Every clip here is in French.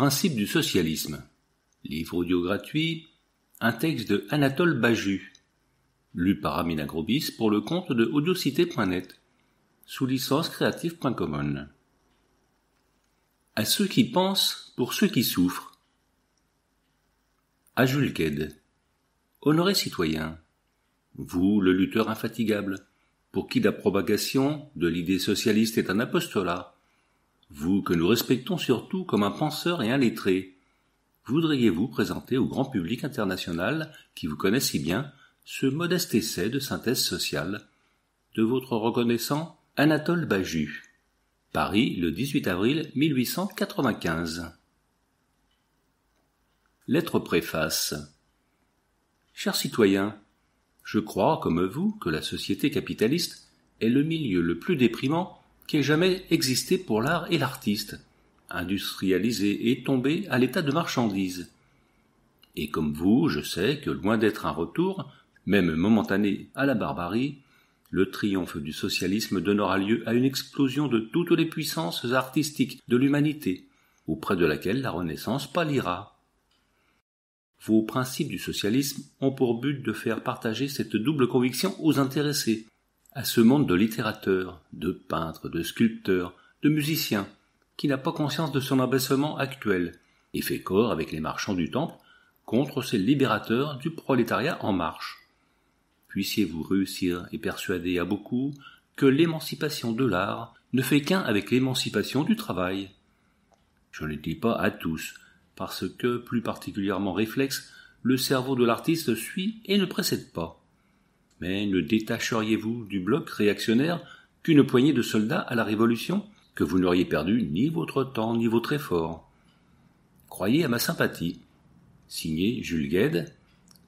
Principe du socialisme. Livre audio gratuit. Un texte de Anatole Baju. Lu par Amina Grobis pour le compte de audiocité.net. Sous licence Creative A À ceux qui pensent pour ceux qui souffrent. À Jules Ked. Honoré citoyen. Vous, le lutteur infatigable, pour qui la propagation de l'idée socialiste est un apostolat, vous que nous respectons surtout comme un penseur et un lettré. Voudriez-vous présenter au grand public international, qui vous connaît si bien, ce modeste essai de synthèse sociale De votre reconnaissant Anatole Baju. Paris, le 18 avril 1895. Lettre préface. Chers citoyens, je crois, comme vous, que la société capitaliste est le milieu le plus déprimant qui ait jamais existé pour l'art et l'artiste, industrialisé et tombé à l'état de marchandise. Et comme vous, je sais que loin d'être un retour, même momentané, à la barbarie, le triomphe du socialisme donnera lieu à une explosion de toutes les puissances artistiques de l'humanité, auprès de laquelle la Renaissance pâlira. Vos principes du socialisme ont pour but de faire partager cette double conviction aux intéressés, à ce monde de littérateurs, de peintres, de sculpteurs, de musiciens, qui n'a pas conscience de son abaissement actuel, et fait corps avec les marchands du temple contre ces libérateurs du prolétariat en marche. Puissiez-vous réussir et persuader à beaucoup que l'émancipation de l'art ne fait qu'un avec l'émancipation du travail. Je ne dis pas à tous, parce que, plus particulièrement réflexe, le cerveau de l'artiste suit et ne précède pas. Mais ne détacheriez-vous du bloc réactionnaire qu'une poignée de soldats à la Révolution, que vous n'auriez perdu ni votre temps ni votre effort Croyez à ma sympathie. Signé Jules Gued,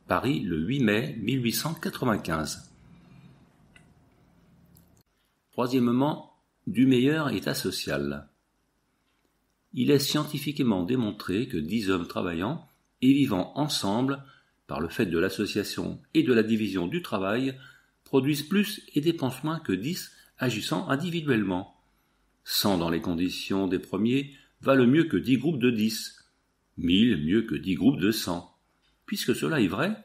Paris le 8 mai 1895. Troisièmement, du meilleur état social. Il est scientifiquement démontré que dix hommes travaillant et vivant ensemble par le fait de l'association et de la division du travail, produisent plus et dépensent moins que dix agissant individuellement. Cent dans les conditions des premiers valent mieux que dix groupes de dix, mille mieux que dix groupes de cent. Puisque cela est vrai,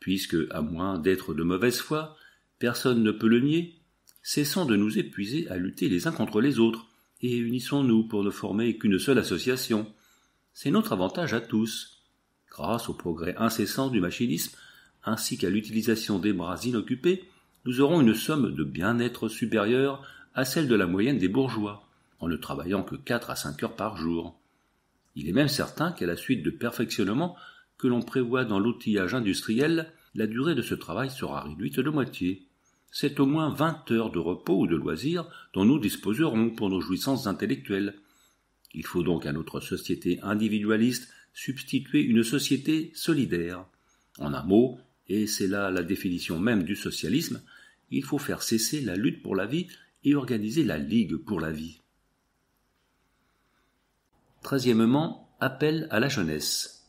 puisque, à moins d'être de mauvaise foi, personne ne peut le nier, cessons de nous épuiser à lutter les uns contre les autres, et unissons-nous pour ne former qu'une seule association. C'est notre avantage à tous. Grâce au progrès incessant du machinisme, ainsi qu'à l'utilisation des bras inoccupés, nous aurons une somme de bien-être supérieure à celle de la moyenne des bourgeois, en ne travaillant que 4 à 5 heures par jour. Il est même certain qu'à la suite de perfectionnements que l'on prévoit dans l'outillage industriel, la durée de ce travail sera réduite de moitié. C'est au moins 20 heures de repos ou de loisirs dont nous disposerons pour nos jouissances intellectuelles. Il faut donc à notre société individualiste substituer une société solidaire. En un mot, et c'est là la définition même du socialisme, il faut faire cesser la lutte pour la vie et organiser la Ligue pour la vie. Treizièmement, appel à la jeunesse.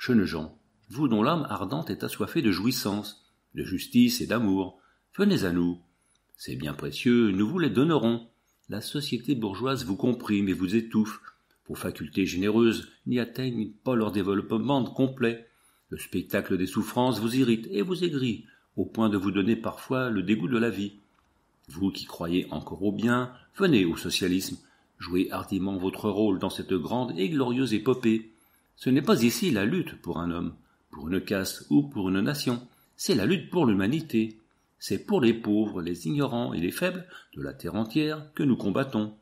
gens, vous dont l'âme ardente est assoiffée de jouissance, de justice et d'amour, venez à nous. C'est bien précieux, nous vous les donnerons. La société bourgeoise vous comprime et vous étouffe. Vos facultés généreuses, n'y atteignent pas leur développement complet. Le spectacle des souffrances vous irrite et vous aigrit, au point de vous donner parfois le dégoût de la vie. Vous qui croyez encore au bien, venez au socialisme, jouez hardiment votre rôle dans cette grande et glorieuse épopée. Ce n'est pas ici la lutte pour un homme, pour une caste ou pour une nation, c'est la lutte pour l'humanité. C'est pour les pauvres, les ignorants et les faibles de la terre entière que nous combattons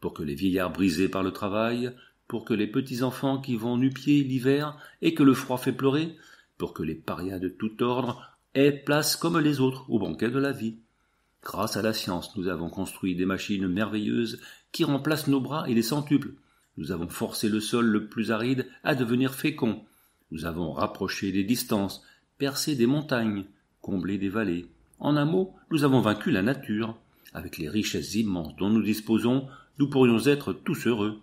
pour que les vieillards brisés par le travail, pour que les petits-enfants qui vont nu-pieds l'hiver et que le froid fait pleurer, pour que les parias de tout ordre aient place comme les autres au banquet de la vie. Grâce à la science, nous avons construit des machines merveilleuses qui remplacent nos bras et les centuples. Nous avons forcé le sol le plus aride à devenir fécond. Nous avons rapproché des distances, percé des montagnes, comblé des vallées. En un mot, nous avons vaincu la nature. Avec les richesses immenses dont nous disposons, nous pourrions être tous heureux,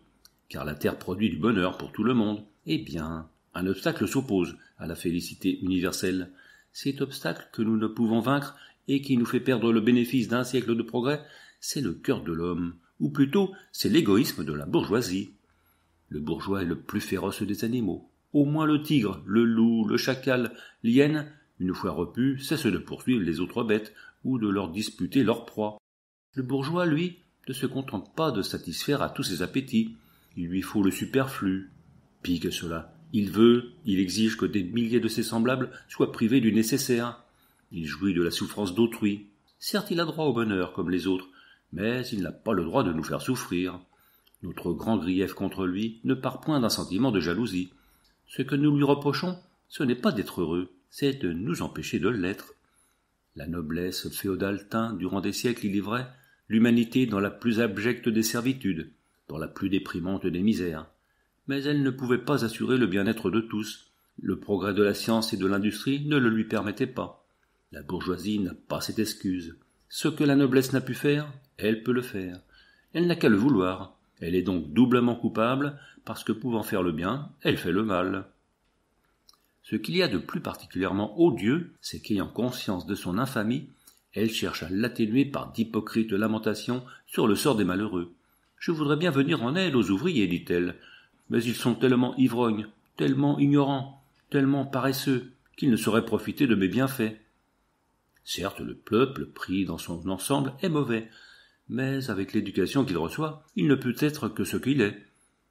car la terre produit du bonheur pour tout le monde. Eh bien, un obstacle s'oppose à la félicité universelle. Cet obstacle que nous ne pouvons vaincre et qui nous fait perdre le bénéfice d'un siècle de progrès, c'est le cœur de l'homme, ou plutôt c'est l'égoïsme de la bourgeoisie. Le bourgeois est le plus féroce des animaux. Au moins le tigre, le loup, le chacal, l'hyène, une fois repu, cesse de poursuivre les autres bêtes ou de leur disputer leur proie. Le bourgeois, lui, ne se contente pas de satisfaire à tous ses appétits. Il lui faut le superflu. Pis que cela, il veut, il exige que des milliers de ses semblables soient privés du nécessaire. Il jouit de la souffrance d'autrui. Certes, il a droit au bonheur, comme les autres, mais il n'a pas le droit de nous faire souffrir. Notre grand grief contre lui ne part point d'un sentiment de jalousie. Ce que nous lui reprochons, ce n'est pas d'être heureux, c'est de nous empêcher de l'être. La noblesse féodale tint, durant des siècles, il est vrai, l'humanité dans la plus abjecte des servitudes, dans la plus déprimante des misères. Mais elle ne pouvait pas assurer le bien-être de tous. Le progrès de la science et de l'industrie ne le lui permettait pas. La bourgeoisie n'a pas cette excuse. Ce que la noblesse n'a pu faire, elle peut le faire. Elle n'a qu'à le vouloir. Elle est donc doublement coupable, parce que pouvant faire le bien, elle fait le mal. Ce qu'il y a de plus particulièrement odieux, c'est qu'ayant conscience de son infamie, elle cherche à l'atténuer par d'hypocrites lamentations sur le sort des malheureux. Je voudrais bien venir en aide aux ouvriers, dit-elle, mais ils sont tellement ivrognes, tellement ignorants, tellement paresseux, qu'ils ne sauraient profiter de mes bienfaits. Certes, le peuple, pris dans son ensemble, est mauvais, mais avec l'éducation qu'il reçoit, il ne peut être que ce qu'il est.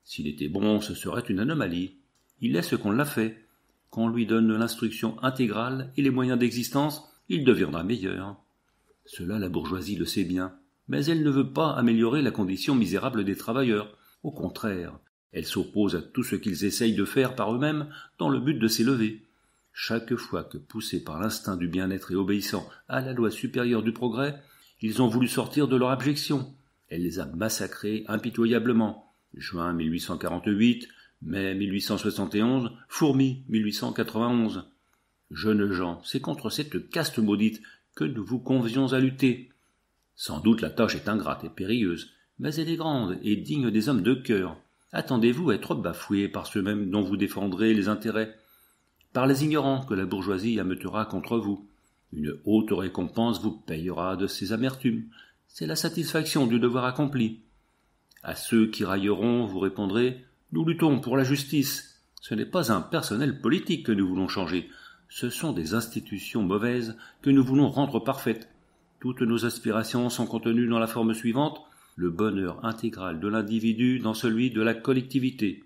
S'il était bon, ce serait une anomalie. Il est ce qu'on l'a fait. Qu'on lui donne l'instruction intégrale et les moyens d'existence, il deviendra meilleur. Cela la bourgeoisie le sait bien, mais elle ne veut pas améliorer la condition misérable des travailleurs. Au contraire, elle s'oppose à tout ce qu'ils essayent de faire par eux-mêmes dans le but de s'élever. Chaque fois que, poussés par l'instinct du bien-être et obéissant à la loi supérieure du progrès, ils ont voulu sortir de leur abjection. Elle les a massacrés impitoyablement. Juin 1848, mai 1871, Fourmi 1891. Jeunes gens, c'est contre cette caste maudite que nous vous convions à lutter. Sans doute la tâche est ingrate et périlleuse, mais elle est grande et digne des hommes de cœur. Attendez-vous à être bafoué par ceux-mêmes dont vous défendrez les intérêts, par les ignorants que la bourgeoisie ameutera contre vous. Une haute récompense vous payera de ces amertumes. C'est la satisfaction du devoir accompli. À ceux qui railleront, vous répondrez Nous luttons pour la justice. Ce n'est pas un personnel politique que nous voulons changer ce sont des institutions mauvaises que nous voulons rendre parfaites. Toutes nos aspirations sont contenues dans la forme suivante le bonheur intégral de l'individu dans celui de la collectivité.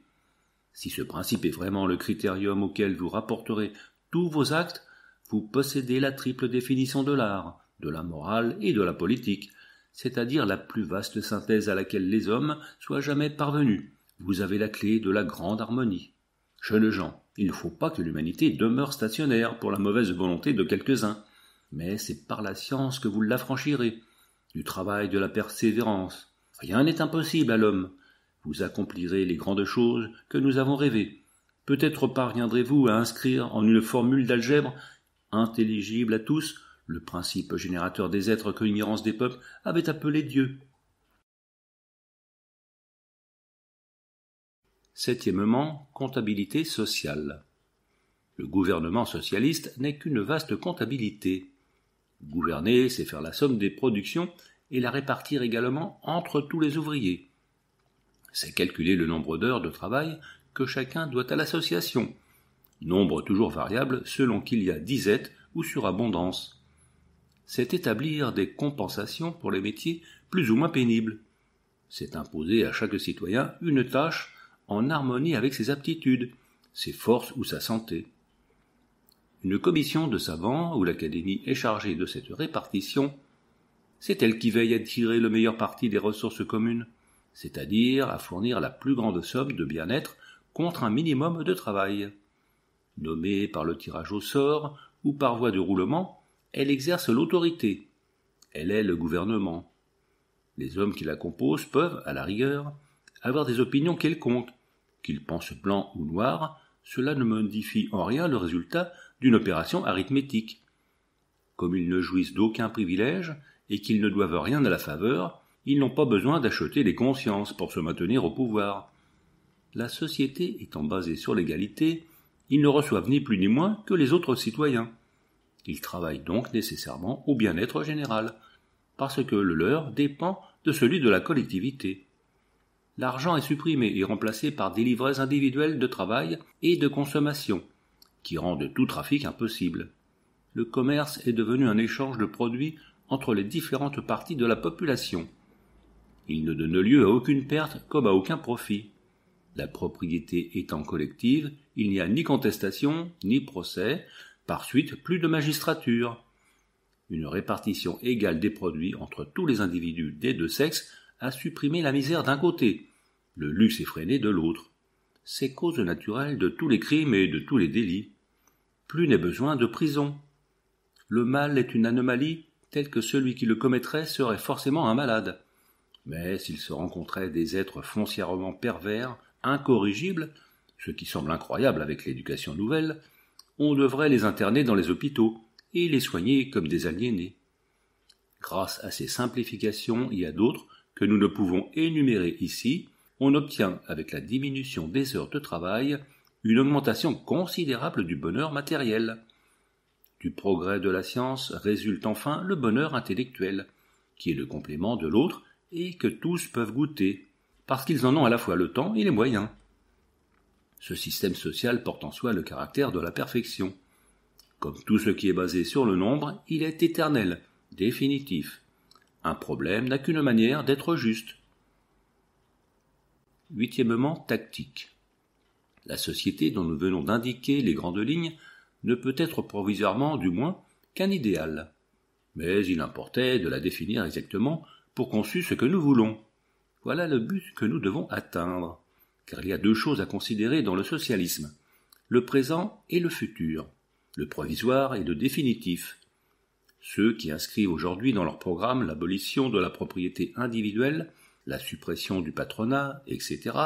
Si ce principe est vraiment le critérium auquel vous rapporterez tous vos actes, vous possédez la triple définition de l'art, de la morale et de la politique, c'est-à-dire la plus vaste synthèse à laquelle les hommes soient jamais parvenus. Vous avez la clé de la grande harmonie le gens, il ne faut pas que l'humanité demeure stationnaire pour la mauvaise volonté de quelques-uns. Mais c'est par la science que vous l'affranchirez, du travail, de la persévérance. Rien n'est impossible à l'homme. Vous accomplirez les grandes choses que nous avons rêvées. Peut-être parviendrez-vous à inscrire en une formule d'algèbre intelligible à tous le principe générateur des êtres que l'ignorance des peuples avait appelé Dieu. Septièmement, comptabilité sociale. Le gouvernement socialiste n'est qu'une vaste comptabilité. Gouverner, c'est faire la somme des productions et la répartir également entre tous les ouvriers. C'est calculer le nombre d'heures de travail que chacun doit à l'association, nombre toujours variable selon qu'il y a disette ou surabondance. C'est établir des compensations pour les métiers plus ou moins pénibles. C'est imposer à chaque citoyen une tâche en harmonie avec ses aptitudes, ses forces ou sa santé. Une commission de savants ou l'académie est chargée de cette répartition. C'est elle qui veille à tirer le meilleur parti des ressources communes, c'est-à-dire à fournir la plus grande somme de bien-être contre un minimum de travail. Nommée par le tirage au sort ou par voie de roulement, elle exerce l'autorité. Elle est le gouvernement. Les hommes qui la composent peuvent, à la rigueur, avoir des opinions quelconques, Qu'ils pensent blanc ou noir, cela ne modifie en rien le résultat d'une opération arithmétique. Comme ils ne jouissent d'aucun privilège et qu'ils ne doivent rien à la faveur, ils n'ont pas besoin d'acheter les consciences pour se maintenir au pouvoir. La société étant basée sur l'égalité, ils ne reçoivent ni plus ni moins que les autres citoyens. Ils travaillent donc nécessairement au bien-être général, parce que le leur dépend de celui de la collectivité l'argent est supprimé et remplacé par des livraises individuelles de travail et de consommation, qui rendent tout trafic impossible. Le commerce est devenu un échange de produits entre les différentes parties de la population. Il ne donne lieu à aucune perte comme à aucun profit. La propriété étant collective, il n'y a ni contestation, ni procès, par suite plus de magistrature. Une répartition égale des produits entre tous les individus des deux sexes a supprimé la misère d'un côté, le luxe effréné de l'autre. C'est cause naturelle de tous les crimes et de tous les délits. Plus n'est besoin de prison. Le mal est une anomalie telle que celui qui le commettrait serait forcément un malade. Mais s'il se rencontrait des êtres foncièrement pervers, incorrigibles, ce qui semble incroyable avec l'éducation nouvelle, on devrait les interner dans les hôpitaux et les soigner comme des aliénés. Grâce à ces simplifications, il y a d'autres que nous ne pouvons énumérer ici, on obtient, avec la diminution des heures de travail, une augmentation considérable du bonheur matériel. Du progrès de la science résulte enfin le bonheur intellectuel, qui est le complément de l'autre et que tous peuvent goûter, parce qu'ils en ont à la fois le temps et les moyens. Ce système social porte en soi le caractère de la perfection. Comme tout ce qui est basé sur le nombre, il est éternel, définitif. Un problème n'a qu'une manière d'être juste, Huitièmement, tactique. La société dont nous venons d'indiquer les grandes lignes ne peut être provisoirement, du moins, qu'un idéal. Mais il importait de la définir exactement pour qu'on sût ce que nous voulons. Voilà le but que nous devons atteindre, car il y a deux choses à considérer dans le socialisme le présent et le futur, le provisoire et le définitif. Ceux qui inscrivent aujourd'hui dans leur programme l'abolition de la propriété individuelle la suppression du patronat, etc.,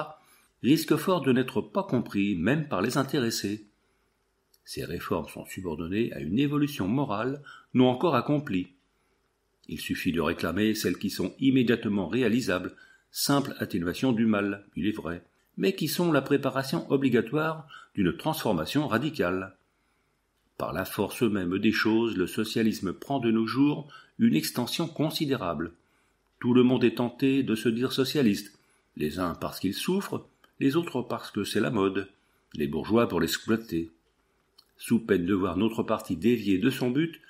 risquent fort de n'être pas compris même par les intéressés. Ces réformes sont subordonnées à une évolution morale non encore accomplie. Il suffit de réclamer celles qui sont immédiatement réalisables, simple atténuation du mal, il est vrai, mais qui sont la préparation obligatoire d'une transformation radicale. Par la force même des choses, le socialisme prend de nos jours une extension considérable. Tout le monde est tenté de se dire socialiste, les uns parce qu'ils souffrent, les autres parce que c'est la mode, les bourgeois pour l'exploiter. Sous peine de voir notre parti dévié de son but,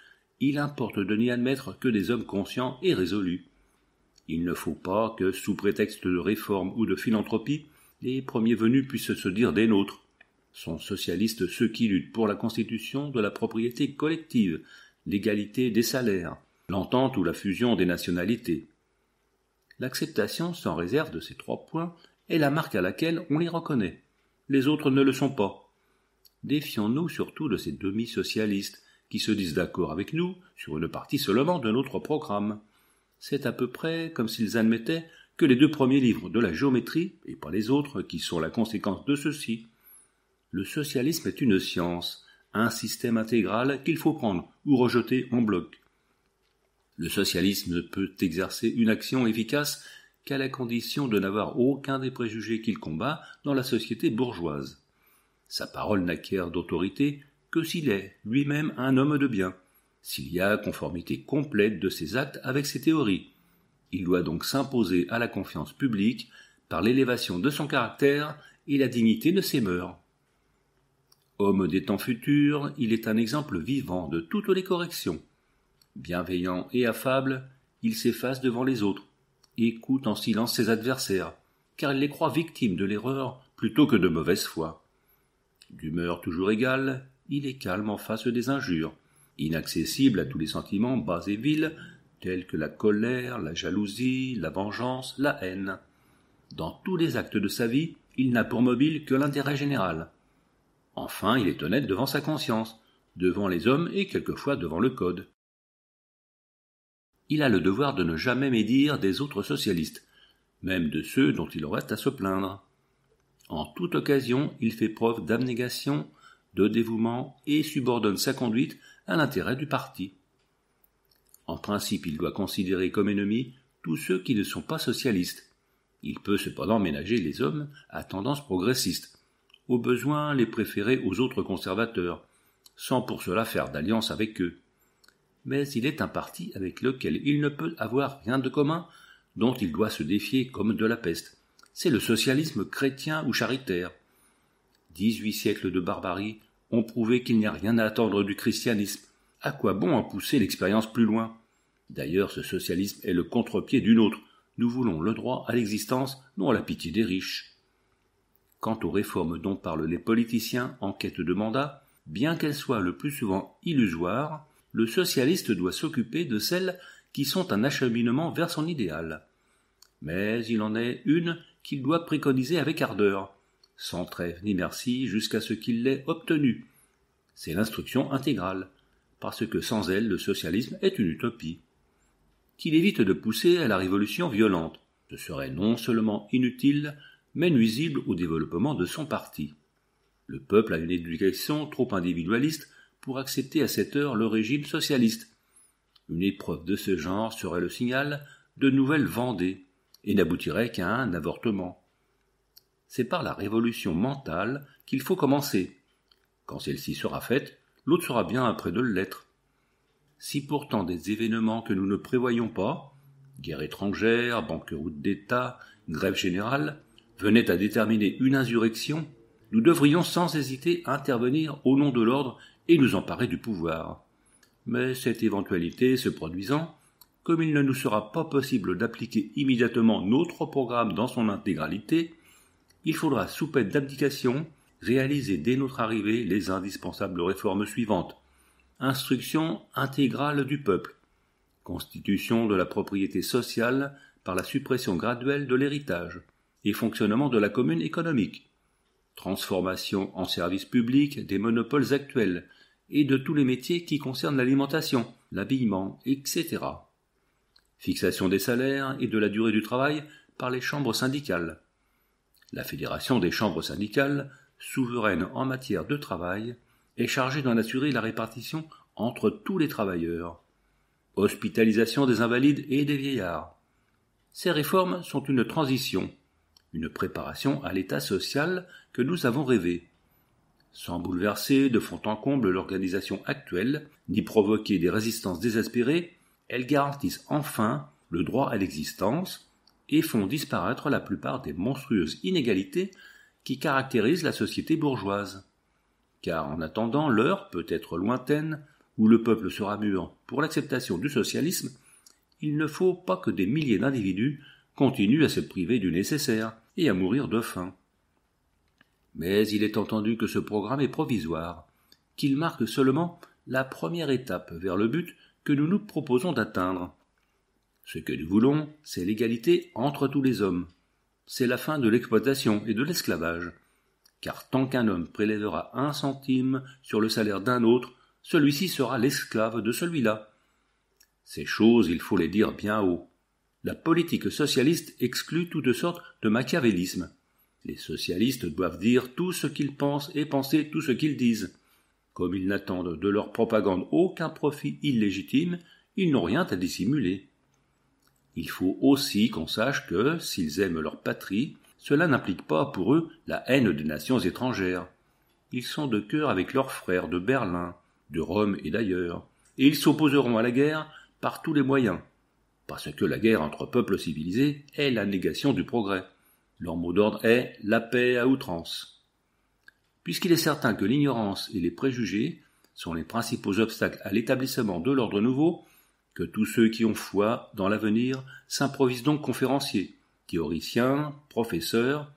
il importe de n'y admettre que des hommes conscients et résolus. Il ne faut pas que, sous prétexte de réforme ou de philanthropie, les premiers venus puissent se dire des nôtres. Sont socialistes ceux qui luttent pour la constitution de la propriété collective, l'égalité des salaires, l'entente ou la fusion des nationalités l'acceptation sans réserve de ces trois points est la marque à laquelle on les reconnaît. Les autres ne le sont pas. Défions-nous surtout de ces demi-socialistes qui se disent d'accord avec nous sur une partie seulement de notre programme. C'est à peu près comme s'ils admettaient que les deux premiers livres de la géométrie, et pas les autres, qui sont la conséquence de ceux-ci. Le socialisme est une science, un système intégral qu'il faut prendre ou rejeter en bloc. Le socialisme ne peut exercer une action efficace qu'à la condition de n'avoir aucun des préjugés qu'il combat dans la société bourgeoise. Sa parole n'acquiert d'autorité que s'il est lui-même un homme de bien, s'il y a conformité complète de ses actes avec ses théories. Il doit donc s'imposer à la confiance publique par l'élévation de son caractère et la dignité de ses mœurs. Homme des temps futurs, il est un exemple vivant de toutes les corrections, Bienveillant et affable, il s'efface devant les autres, écoute en silence ses adversaires, car il les croit victimes de l'erreur plutôt que de mauvaise foi. D'humeur toujours égale, il est calme en face des injures, inaccessible à tous les sentiments bas et vils, tels que la colère, la jalousie, la vengeance, la haine. Dans tous les actes de sa vie, il n'a pour mobile que l'intérêt général. Enfin, il est honnête devant sa conscience, devant les hommes et quelquefois devant le Code il a le devoir de ne jamais médire des autres socialistes, même de ceux dont il aurait à se plaindre. En toute occasion, il fait preuve d'abnégation, de dévouement et subordonne sa conduite à l'intérêt du parti. En principe, il doit considérer comme ennemis tous ceux qui ne sont pas socialistes. Il peut cependant ménager les hommes à tendance progressiste, au besoin les préférer aux autres conservateurs, sans pour cela faire d'alliance avec eux mais il est un parti avec lequel il ne peut avoir rien de commun, dont il doit se défier comme de la peste. C'est le socialisme chrétien ou charitaire. Dix-huit siècles de barbarie ont prouvé qu'il n'y a rien à attendre du christianisme. À quoi bon en pousser l'expérience plus loin D'ailleurs, ce socialisme est le contre-pied d'une autre. Nous voulons le droit à l'existence, non à la pitié des riches. Quant aux réformes dont parlent les politiciens en quête de mandat, bien qu'elles soient le plus souvent illusoires, le socialiste doit s'occuper de celles qui sont un acheminement vers son idéal. Mais il en est une qu'il doit préconiser avec ardeur, sans trêve ni merci jusqu'à ce qu'il l'ait obtenue. C'est l'instruction intégrale, parce que sans elle le socialisme est une utopie. Qu'il évite de pousser à la révolution violente, ce serait non seulement inutile, mais nuisible au développement de son parti. Le peuple a une éducation trop individualiste pour accepter à cette heure le régime socialiste. Une épreuve de ce genre serait le signal de nouvelles Vendées, et n'aboutirait qu'à un avortement. C'est par la révolution mentale qu'il faut commencer. Quand celle-ci sera faite, l'autre sera bien après de l'être. Si pourtant des événements que nous ne prévoyons pas, guerre étrangère, banqueroute d'État, grève générale, venaient à déterminer une insurrection, nous devrions sans hésiter intervenir au nom de l'ordre et nous emparer du pouvoir. Mais cette éventualité se produisant, comme il ne nous sera pas possible d'appliquer immédiatement notre programme dans son intégralité, il faudra, sous peine d'abdication, réaliser dès notre arrivée les indispensables réformes suivantes. Instruction intégrale du peuple. Constitution de la propriété sociale par la suppression graduelle de l'héritage et fonctionnement de la commune économique transformation en service public des monopoles actuels et de tous les métiers qui concernent l'alimentation, l'habillement, etc. Fixation des salaires et de la durée du travail par les chambres syndicales. La Fédération des chambres syndicales, souveraine en matière de travail, est chargée d'en assurer la répartition entre tous les travailleurs. Hospitalisation des invalides et des vieillards. Ces réformes sont une transition une préparation à l'état social que nous avons rêvé. Sans bouleverser de fond en comble l'organisation actuelle, ni provoquer des résistances désespérées, elles garantissent enfin le droit à l'existence et font disparaître la plupart des monstrueuses inégalités qui caractérisent la société bourgeoise. Car en attendant l'heure peut-être lointaine où le peuple sera mûr pour l'acceptation du socialisme, il ne faut pas que des milliers d'individus continuent à se priver du nécessaire, et à mourir de faim. Mais il est entendu que ce programme est provisoire, qu'il marque seulement la première étape vers le but que nous nous proposons d'atteindre. Ce que nous voulons, c'est l'égalité entre tous les hommes. C'est la fin de l'exploitation et de l'esclavage. Car tant qu'un homme prélèvera un centime sur le salaire d'un autre, celui-ci sera l'esclave de celui-là. Ces choses, il faut les dire bien haut la politique socialiste exclut toute sorte de machiavélisme. Les socialistes doivent dire tout ce qu'ils pensent et penser tout ce qu'ils disent. Comme ils n'attendent de leur propagande aucun profit illégitime, ils n'ont rien à dissimuler. Il faut aussi qu'on sache que, s'ils aiment leur patrie, cela n'implique pas pour eux la haine des nations étrangères. Ils sont de cœur avec leurs frères de Berlin, de Rome et d'ailleurs, et ils s'opposeront à la guerre par tous les moyens, parce que la guerre entre peuples civilisés est la négation du progrès. Leur mot d'ordre est la paix à outrance. Puisqu'il est certain que l'ignorance et les préjugés sont les principaux obstacles à l'établissement de l'ordre nouveau, que tous ceux qui ont foi dans l'avenir s'improvisent donc conférenciers, théoriciens, professeurs,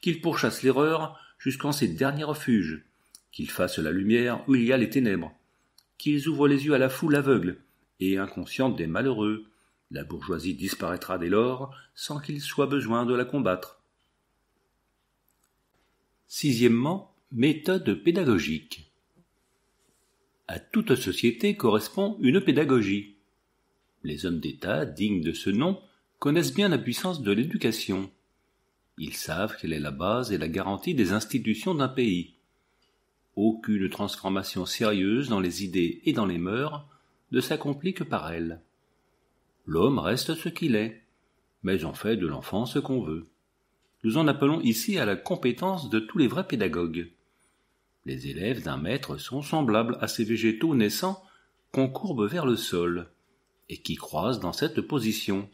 qu'ils pourchassent l'erreur jusqu'en ses derniers refuges, qu'ils fassent la lumière où il y a les ténèbres, qu'ils ouvrent les yeux à la foule aveugle et inconsciente des malheureux, la bourgeoisie disparaîtra dès lors sans qu'il soit besoin de la combattre. Sixièmement, méthode pédagogique. À toute société correspond une pédagogie. Les hommes d'État, dignes de ce nom, connaissent bien la puissance de l'éducation. Ils savent quelle est la base et la garantie des institutions d'un pays. Aucune transformation sérieuse dans les idées et dans les mœurs ne s'accomplit que par elle l'homme reste ce qu'il est, mais on fait de l'enfant ce qu'on veut. Nous en appelons ici à la compétence de tous les vrais pédagogues. Les élèves d'un maître sont semblables à ces végétaux naissants qu'on courbe vers le sol, et qui croisent dans cette position.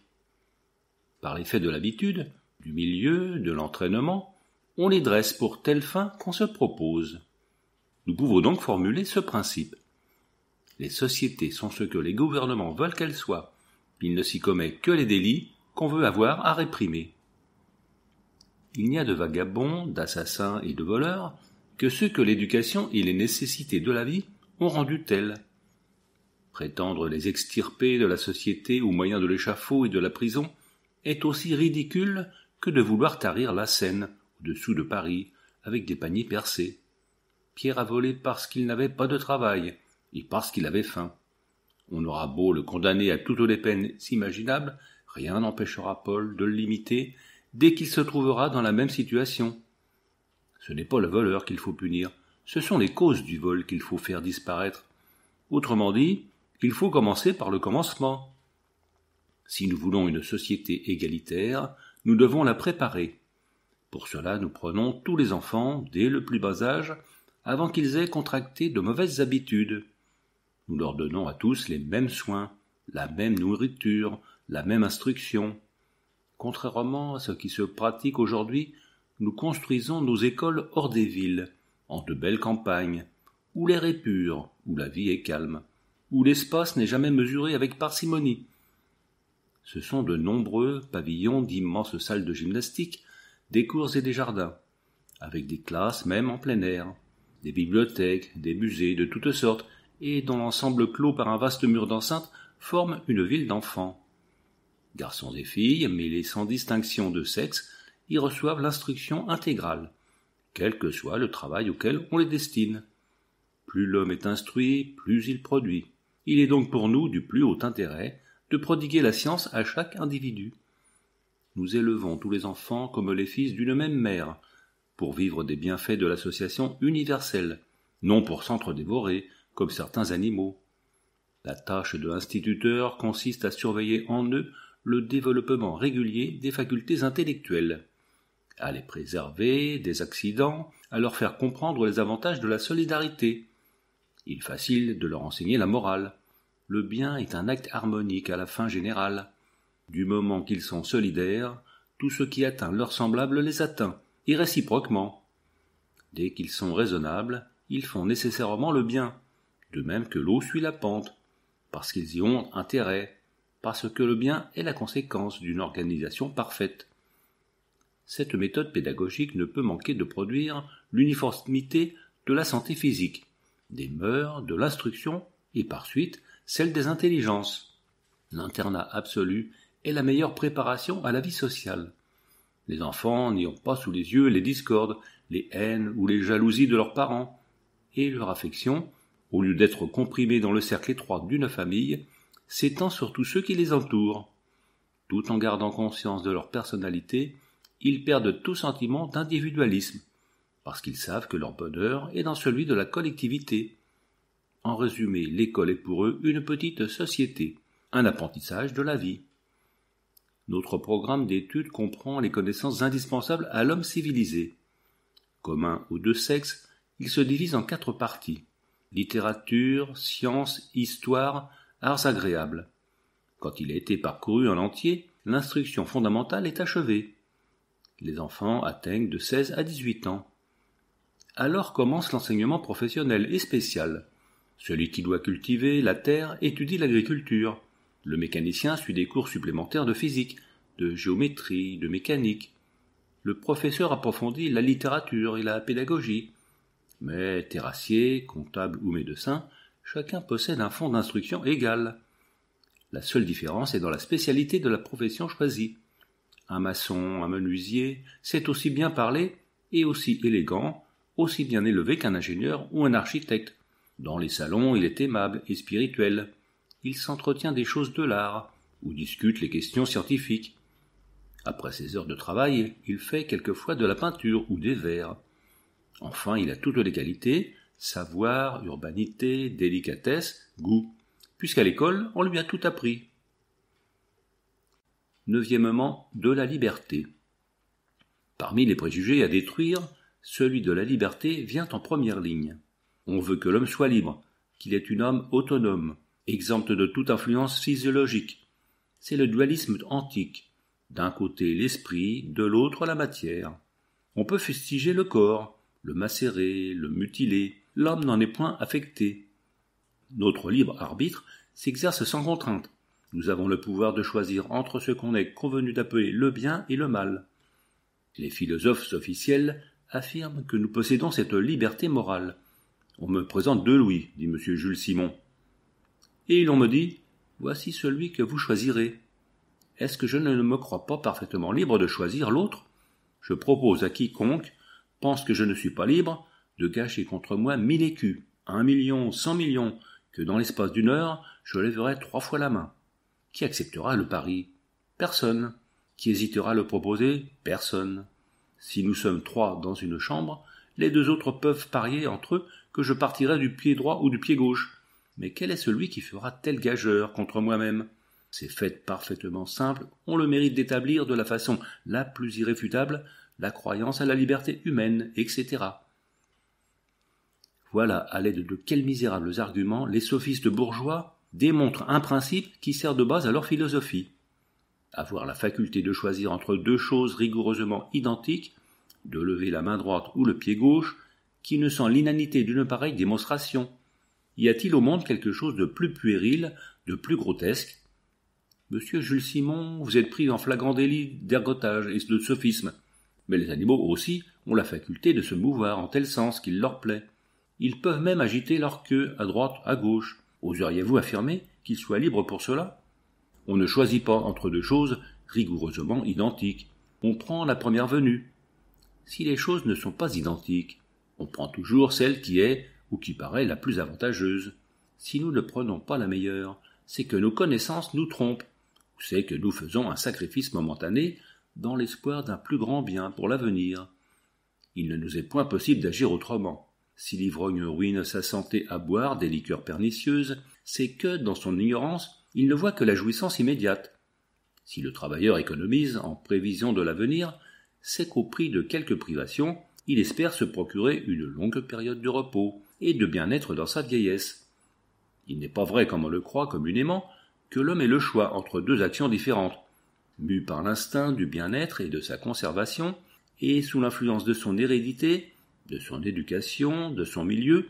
Par l'effet de l'habitude, du milieu, de l'entraînement, on les dresse pour telle fin qu'on se propose. Nous pouvons donc formuler ce principe. Les sociétés sont ce que les gouvernements veulent qu'elles soient. Il ne s'y commet que les délits qu'on veut avoir à réprimer. Il n'y a de vagabonds, d'assassins et de voleurs que ceux que l'éducation et les nécessités de la vie ont rendus tels. Prétendre les extirper de la société au moyen de l'échafaud et de la prison est aussi ridicule que de vouloir tarir la Seine au-dessous de Paris avec des paniers percés. Pierre a volé parce qu'il n'avait pas de travail et parce qu'il avait faim. On aura beau le condamner à toutes les peines imaginables, rien n'empêchera Paul de l'imiter dès qu'il se trouvera dans la même situation. Ce n'est pas le voleur qu'il faut punir, ce sont les causes du vol qu'il faut faire disparaître. Autrement dit, il faut commencer par le commencement. Si nous voulons une société égalitaire, nous devons la préparer. Pour cela, nous prenons tous les enfants, dès le plus bas âge, avant qu'ils aient contracté de mauvaises habitudes nous leur donnons à tous les mêmes soins, la même nourriture, la même instruction. Contrairement à ce qui se pratique aujourd'hui, nous construisons nos écoles hors des villes, en de belles campagnes, où l'air est pur, où la vie est calme, où l'espace n'est jamais mesuré avec parcimonie. Ce sont de nombreux pavillons d'immenses salles de gymnastique, des cours et des jardins, avec des classes même en plein air, des bibliothèques, des musées de toutes sortes, et dont l'ensemble clos par un vaste mur d'enceinte forme une ville d'enfants. Garçons et filles, mêlés sans distinction de sexe, y reçoivent l'instruction intégrale, quel que soit le travail auquel on les destine. Plus l'homme est instruit, plus il produit. Il est donc pour nous du plus haut intérêt de prodiguer la science à chaque individu. Nous élevons tous les enfants comme les fils d'une même mère, pour vivre des bienfaits de l'association universelle, non pour s'entre-dévorer, comme certains animaux. La tâche de l'instituteur consiste à surveiller en eux le développement régulier des facultés intellectuelles, à les préserver des accidents, à leur faire comprendre les avantages de la solidarité. Il est facile de leur enseigner la morale. Le bien est un acte harmonique à la fin générale. Du moment qu'ils sont solidaires, tout ce qui atteint leurs semblables les atteint, et réciproquement. Dès qu'ils sont raisonnables, ils font nécessairement le bien de même que l'eau suit la pente, parce qu'ils y ont intérêt, parce que le bien est la conséquence d'une organisation parfaite. Cette méthode pédagogique ne peut manquer de produire l'uniformité de la santé physique, des mœurs, de l'instruction, et par suite celle des intelligences. L'internat absolu est la meilleure préparation à la vie sociale. Les enfants n'y ont pas sous les yeux les discordes, les haines ou les jalousies de leurs parents, et leur affection au lieu d'être comprimés dans le cercle étroit d'une famille, s'étend sur tous ceux qui les entourent. Tout en gardant conscience de leur personnalité, ils perdent tout sentiment d'individualisme, parce qu'ils savent que leur bonheur est dans celui de la collectivité. En résumé, l'école est pour eux une petite société, un apprentissage de la vie. Notre programme d'études comprend les connaissances indispensables à l'homme civilisé. Commun aux deux sexes, il se divise en quatre parties littérature, sciences, histoire, arts agréables. Quand il a été parcouru en entier, l'instruction fondamentale est achevée. Les enfants atteignent de 16 à 18 ans. Alors commence l'enseignement professionnel et spécial. Celui qui doit cultiver la terre étudie l'agriculture. Le mécanicien suit des cours supplémentaires de physique, de géométrie, de mécanique. Le professeur approfondit la littérature et la pédagogie. Mais terrassier, comptable ou médecin, chacun possède un fonds d'instruction égal. La seule différence est dans la spécialité de la profession choisie. Un maçon, un menuisier, c'est aussi bien parler et aussi élégant, aussi bien élevé qu'un ingénieur ou un architecte. Dans les salons, il est aimable et spirituel. Il s'entretient des choses de l'art, ou discute les questions scientifiques. Après ses heures de travail, il fait quelquefois de la peinture ou des vers. Enfin, il a toutes les qualités, savoir, urbanité, délicatesse, goût, puisqu'à l'école, on lui a tout appris. Neuvièmement, de la liberté. Parmi les préjugés à détruire, celui de la liberté vient en première ligne. On veut que l'homme soit libre, qu'il est un homme autonome, exempte de toute influence physiologique. C'est le dualisme antique. D'un côté l'esprit, de l'autre la matière. On peut fustiger le corps, le macérer, le mutiler, l'homme n'en est point affecté. Notre libre arbitre s'exerce sans contrainte. Nous avons le pouvoir de choisir entre ce qu'on est convenu d'appeler le bien et le mal. Les philosophes officiels affirment que nous possédons cette liberté morale. On me présente deux louis, dit M. Jules Simon. Et l'on me dit Voici celui que vous choisirez. Est-ce que je ne me crois pas parfaitement libre de choisir l'autre Je propose à quiconque pense que je ne suis pas libre de gâcher contre moi mille écus, un million, cent millions, que dans l'espace d'une heure, je lèverai trois fois la main. Qui acceptera le pari Personne. Qui hésitera à le proposer Personne. Si nous sommes trois dans une chambre, les deux autres peuvent parier entre eux que je partirai du pied droit ou du pied gauche. Mais quel est celui qui fera tel gageur contre moi-même Ces faits parfaitement simples ont le mérite d'établir de la façon la plus irréfutable la croyance à la liberté humaine, etc. Voilà à l'aide de quels misérables arguments les sophistes bourgeois démontrent un principe qui sert de base à leur philosophie. Avoir la faculté de choisir entre deux choses rigoureusement identiques, de lever la main droite ou le pied gauche, qui ne sent l'inanité d'une pareille démonstration. Y a-t-il au monde quelque chose de plus puéril, de plus grotesque Monsieur Jules Simon, vous êtes pris en flagrant délit d'ergotage et de sophisme mais les animaux aussi ont la faculté de se mouvoir en tel sens qu'il leur plaît. Ils peuvent même agiter leur queue à droite, à gauche. Oseriez-vous affirmer qu'ils soient libres pour cela On ne choisit pas entre deux choses rigoureusement identiques. On prend la première venue. Si les choses ne sont pas identiques, on prend toujours celle qui est ou qui paraît la plus avantageuse. Si nous ne prenons pas la meilleure, c'est que nos connaissances nous trompent, ou c'est que nous faisons un sacrifice momentané dans l'espoir d'un plus grand bien pour l'avenir. Il ne nous est point possible d'agir autrement. Si l'ivrogne ruine sa santé à boire des liqueurs pernicieuses, c'est que, dans son ignorance, il ne voit que la jouissance immédiate. Si le travailleur économise en prévision de l'avenir, c'est qu'au prix de quelques privations, il espère se procurer une longue période de repos et de bien-être dans sa vieillesse. Il n'est pas vrai, comme on le croit communément, que l'homme ait le choix entre deux actions différentes. Mû par l'instinct du bien-être et de sa conservation, et sous l'influence de son hérédité, de son éducation, de son milieu,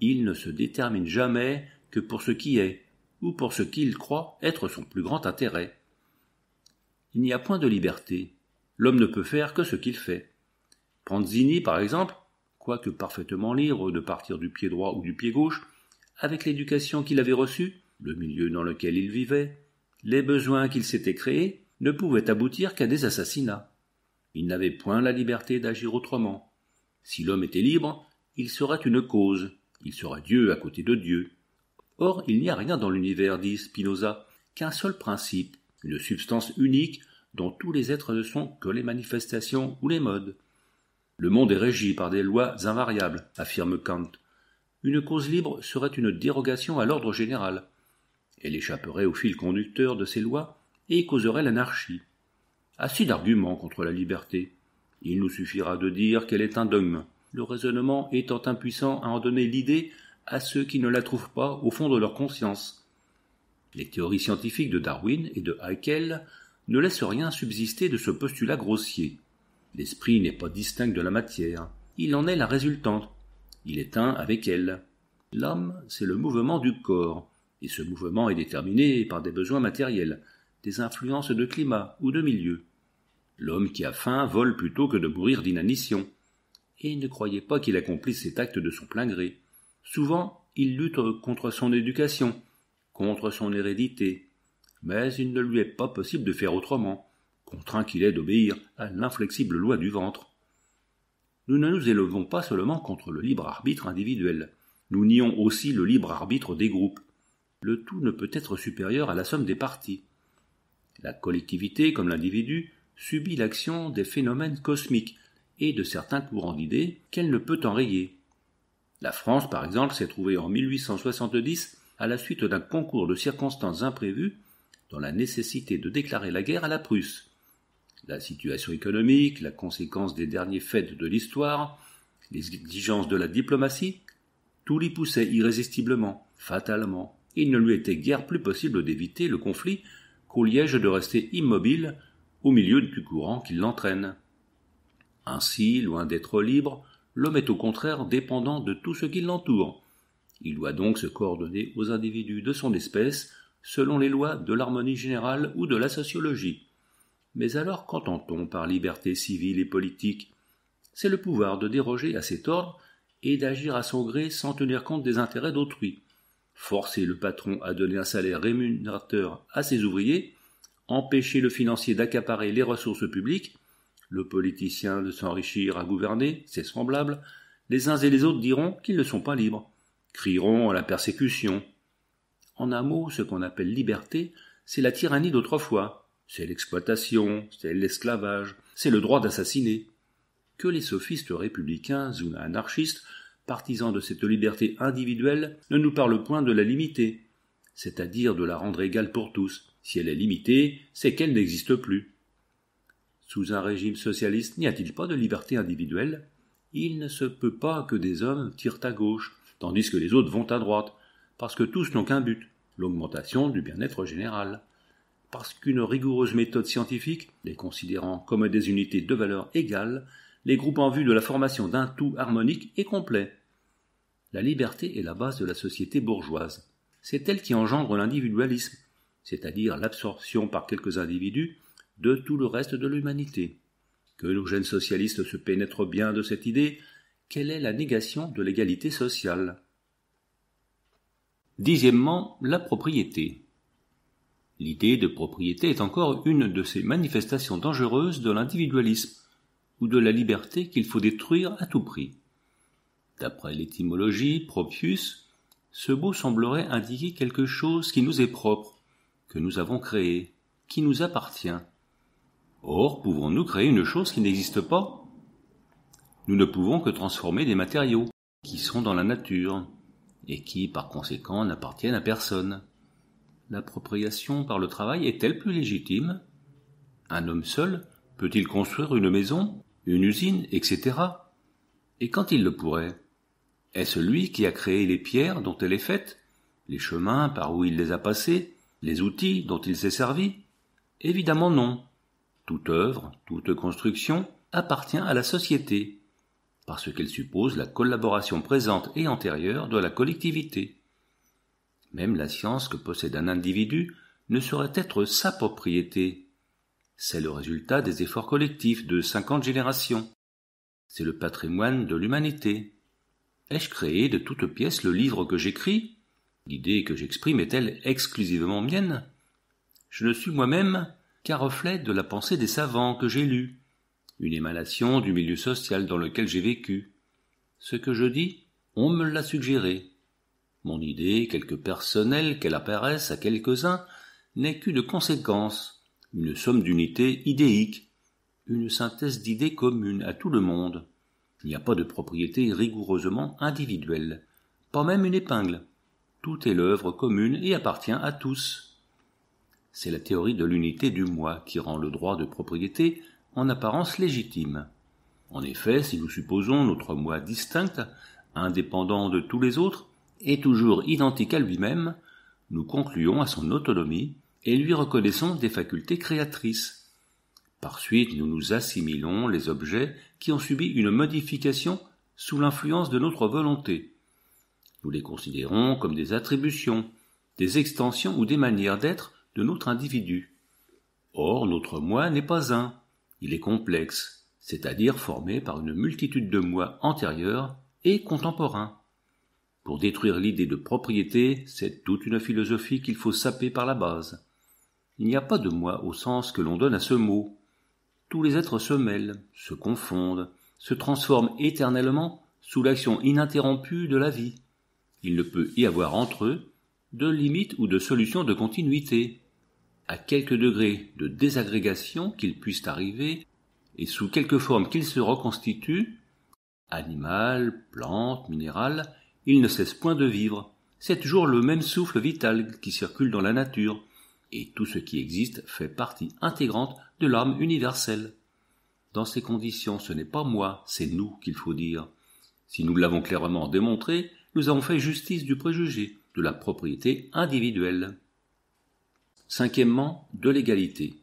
il ne se détermine jamais que pour ce qui est, ou pour ce qu'il croit être son plus grand intérêt. Il n'y a point de liberté. L'homme ne peut faire que ce qu'il fait. Pranzini, par exemple, quoique parfaitement libre de partir du pied droit ou du pied gauche, avec l'éducation qu'il avait reçue, le milieu dans lequel il vivait, les besoins qu'il s'était créés, ne pouvait aboutir qu'à des assassinats. Il n'avait point la liberté d'agir autrement. Si l'homme était libre, il serait une cause, il serait Dieu à côté de Dieu. Or, il n'y a rien dans l'univers, dit Spinoza, qu'un seul principe, une substance unique dont tous les êtres ne sont que les manifestations ou les modes. Le monde est régi par des lois invariables, affirme Kant. Une cause libre serait une dérogation à l'ordre général. Elle échapperait au fil conducteur de ces lois et causerait l'anarchie. Assez d'arguments contre la liberté. Il nous suffira de dire qu'elle est un dogme, le raisonnement étant impuissant à en donner l'idée à ceux qui ne la trouvent pas au fond de leur conscience. Les théories scientifiques de Darwin et de Haeckel ne laissent rien subsister de ce postulat grossier. L'esprit n'est pas distinct de la matière, il en est la résultante, il est un avec elle. L'homme, c'est le mouvement du corps, et ce mouvement est déterminé par des besoins matériels, des influences de climat ou de milieu. L'homme qui a faim vole plutôt que de mourir d'inanition, et ne croyez pas qu'il accomplisse cet acte de son plein gré. Souvent, il lutte contre son éducation, contre son hérédité, mais il ne lui est pas possible de faire autrement, contraint qu'il est d'obéir à l'inflexible loi du ventre. Nous ne nous élevons pas seulement contre le libre arbitre individuel, nous nions aussi le libre arbitre des groupes. Le tout ne peut être supérieur à la somme des parties. La collectivité, comme l'individu, subit l'action des phénomènes cosmiques et de certains courants d'idées qu'elle ne peut enrayer. La France, par exemple, s'est trouvée en 1870, à la suite d'un concours de circonstances imprévues, dans la nécessité de déclarer la guerre à la Prusse. La situation économique, la conséquence des derniers faits de l'histoire, les exigences de la diplomatie, tout l'y poussait irrésistiblement, fatalement. Il ne lui était guère plus possible d'éviter le conflit qu'au liège de rester immobile au milieu du courant qui l'entraîne. Ainsi, loin d'être libre, l'homme est au contraire dépendant de tout ce qui l'entoure. Il doit donc se coordonner aux individus de son espèce selon les lois de l'harmonie générale ou de la sociologie. Mais alors qu'entend-on par liberté civile et politique C'est le pouvoir de déroger à cet ordre et d'agir à son gré sans tenir compte des intérêts d'autrui forcer le patron à donner un salaire rémunérateur à ses ouvriers, empêcher le financier d'accaparer les ressources publiques, le politicien de s'enrichir à gouverner, c'est semblable, les uns et les autres diront qu'ils ne sont pas libres, crieront à la persécution. En un mot, ce qu'on appelle liberté, c'est la tyrannie d'autrefois, c'est l'exploitation, c'est l'esclavage, c'est le droit d'assassiner. Que les sophistes républicains ou anarchistes partisans de cette liberté individuelle, ne nous parlent point de la limiter, c'est-à-dire de la rendre égale pour tous. Si elle est limitée, c'est qu'elle n'existe plus. Sous un régime socialiste, n'y a-t-il pas de liberté individuelle Il ne se peut pas que des hommes tirent à gauche, tandis que les autres vont à droite, parce que tous n'ont qu'un but, l'augmentation du bien-être général. Parce qu'une rigoureuse méthode scientifique, les considérant comme des unités de valeur égales, les groupe en vue de la formation d'un tout harmonique et complet. La liberté est la base de la société bourgeoise. C'est elle qui engendre l'individualisme, c'est-à-dire l'absorption par quelques individus de tout le reste de l'humanité. Que le jeune socialiste se pénètre bien de cette idée, quelle est la négation de l'égalité sociale Dixièmement, la propriété. L'idée de propriété est encore une de ces manifestations dangereuses de l'individualisme ou de la liberté qu'il faut détruire à tout prix. D'après l'étymologie, propius, ce mot semblerait indiquer quelque chose qui nous est propre, que nous avons créé, qui nous appartient. Or, pouvons-nous créer une chose qui n'existe pas Nous ne pouvons que transformer des matériaux qui sont dans la nature et qui, par conséquent, n'appartiennent à personne. L'appropriation par le travail est-elle plus légitime Un homme seul peut-il construire une maison, une usine, etc. Et quand il le pourrait est-ce lui qui a créé les pierres dont elle est faite, les chemins par où il les a passés, les outils dont il s'est servi Évidemment non. Toute œuvre, toute construction appartient à la société, parce qu'elle suppose la collaboration présente et antérieure de la collectivité. Même la science que possède un individu ne saurait être sa propriété. C'est le résultat des efforts collectifs de cinquante générations. C'est le patrimoine de l'humanité. Ai-je créé de toutes pièces le livre que j'écris L'idée que j'exprime est-elle exclusivement mienne Je ne suis moi-même qu'un reflet de la pensée des savants que j'ai lus, une émanation du milieu social dans lequel j'ai vécu. Ce que je dis, on me l'a suggéré. Mon idée, quelque personnelle qu'elle apparaisse à quelques-uns, n'est qu'une conséquence, une somme d'unités idéiques, une synthèse d'idées communes à tout le monde. Il n'y a pas de propriété rigoureusement individuelle, pas même une épingle. Tout est l'œuvre commune et appartient à tous. C'est la théorie de l'unité du moi qui rend le droit de propriété en apparence légitime. En effet, si nous supposons notre moi distinct, indépendant de tous les autres, et toujours identique à lui-même, nous concluons à son autonomie et lui reconnaissons des facultés créatrices, par suite, nous nous assimilons les objets qui ont subi une modification sous l'influence de notre volonté. Nous les considérons comme des attributions, des extensions ou des manières d'être de notre individu. Or, notre moi n'est pas un, il est complexe, c'est-à-dire formé par une multitude de moi antérieurs et contemporains. Pour détruire l'idée de propriété, c'est toute une philosophie qu'il faut saper par la base. Il n'y a pas de moi au sens que l'on donne à ce mot, tous les êtres se mêlent, se confondent, se transforment éternellement sous l'action ininterrompue de la vie. Il ne peut y avoir entre eux de limite ou de solution de continuité. À quelque degré de désagrégation qu'ils puissent arriver, et sous quelque forme qu'ils se reconstituent, animal, plante, minéral, ils ne cessent point de vivre. C'est toujours le même souffle vital qui circule dans la nature, et tout ce qui existe fait partie intégrante de l'âme universelle. Dans ces conditions, ce n'est pas moi, c'est nous qu'il faut dire. Si nous l'avons clairement démontré, nous avons fait justice du préjugé, de la propriété individuelle. Cinquièmement, de l'égalité.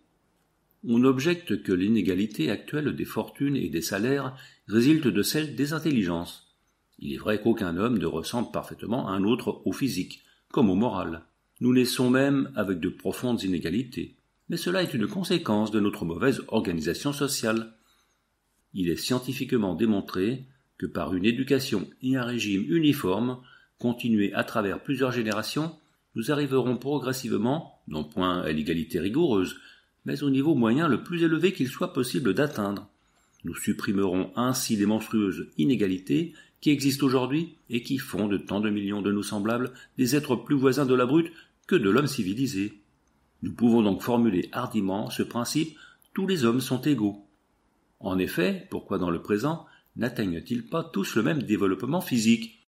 On objecte que l'inégalité actuelle des fortunes et des salaires résulte de celle des intelligences. Il est vrai qu'aucun homme ne ressemble parfaitement à un autre au physique, comme au moral. Nous naissons même avec de profondes inégalités mais cela est une conséquence de notre mauvaise organisation sociale. Il est scientifiquement démontré que par une éducation et un régime uniforme, continués à travers plusieurs générations, nous arriverons progressivement, non point à l'égalité rigoureuse, mais au niveau moyen le plus élevé qu'il soit possible d'atteindre. Nous supprimerons ainsi les monstrueuses inégalités qui existent aujourd'hui et qui font de tant de millions de nous semblables des êtres plus voisins de la brute que de l'homme civilisé. Nous pouvons donc formuler hardiment ce principe tous les hommes sont égaux. En effet, pourquoi dans le présent n'atteignent-ils pas tous le même développement physique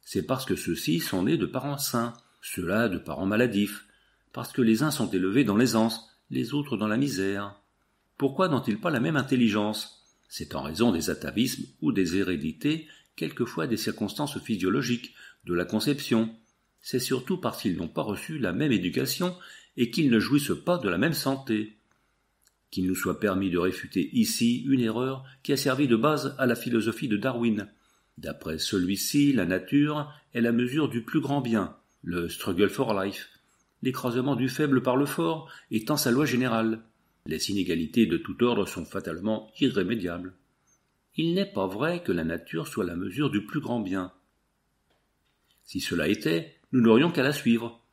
C'est parce que ceux-ci sont nés de parents sains, ceux-là de parents maladifs, parce que les uns sont élevés dans l'aisance, les autres dans la misère. Pourquoi n'ont-ils pas la même intelligence C'est en raison des atavismes ou des hérédités, quelquefois des circonstances physiologiques, de la conception. C'est surtout parce qu'ils n'ont pas reçu la même éducation et qu'ils ne jouissent pas de la même santé. Qu'il nous soit permis de réfuter ici une erreur qui a servi de base à la philosophie de Darwin. D'après celui-ci, la nature est la mesure du plus grand bien, le struggle for life, l'écrasement du faible par le fort étant sa loi générale. Les inégalités de tout ordre sont fatalement irrémédiables. Il n'est pas vrai que la nature soit la mesure du plus grand bien. Si cela était, nous n'aurions qu'à la suivre,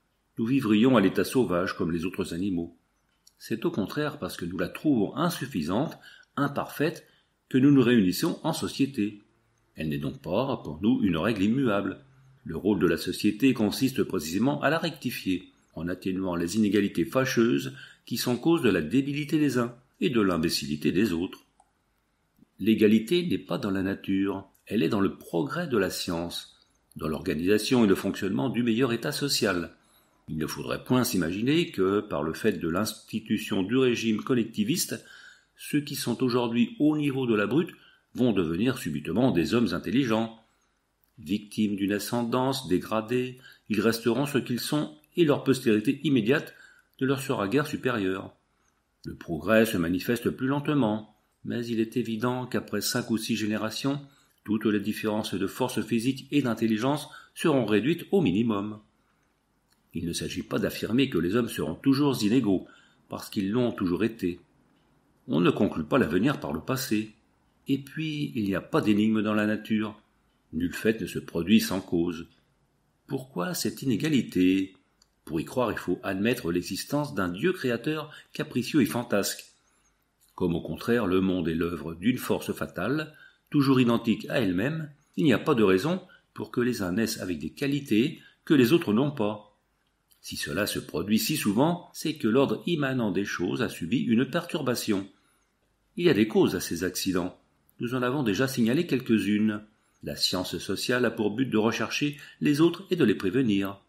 nous vivrions à l'état sauvage comme les autres animaux. C'est au contraire parce que nous la trouvons insuffisante, imparfaite, que nous nous réunissons en société. Elle n'est donc pas, pour nous, une règle immuable. Le rôle de la société consiste précisément à la rectifier, en atténuant les inégalités fâcheuses qui sont cause de la débilité des uns et de l'imbécilité des autres. L'égalité n'est pas dans la nature, elle est dans le progrès de la science, dans l'organisation et le fonctionnement du meilleur état social, il ne faudrait point s'imaginer que, par le fait de l'institution du régime collectiviste, ceux qui sont aujourd'hui au niveau de la brute vont devenir subitement des hommes intelligents. Victimes d'une ascendance, dégradée, ils resteront ce qu'ils sont et leur postérité immédiate ne leur sera guère supérieure. Le progrès se manifeste plus lentement, mais il est évident qu'après cinq ou six générations, toutes les différences de force physique et d'intelligence seront réduites au minimum. Il ne s'agit pas d'affirmer que les hommes seront toujours inégaux, parce qu'ils l'ont toujours été. On ne conclut pas l'avenir par le passé. Et puis, il n'y a pas d'énigme dans la nature. Nul fait ne se produit sans cause. Pourquoi cette inégalité Pour y croire, il faut admettre l'existence d'un Dieu créateur capricieux et fantasque. Comme au contraire, le monde est l'œuvre d'une force fatale, toujours identique à elle-même, il n'y a pas de raison pour que les uns naissent avec des qualités que les autres n'ont pas. Si cela se produit si souvent, c'est que l'ordre immanent des choses a subi une perturbation. Il y a des causes à ces accidents. Nous en avons déjà signalé quelques-unes. La science sociale a pour but de rechercher les autres et de les prévenir.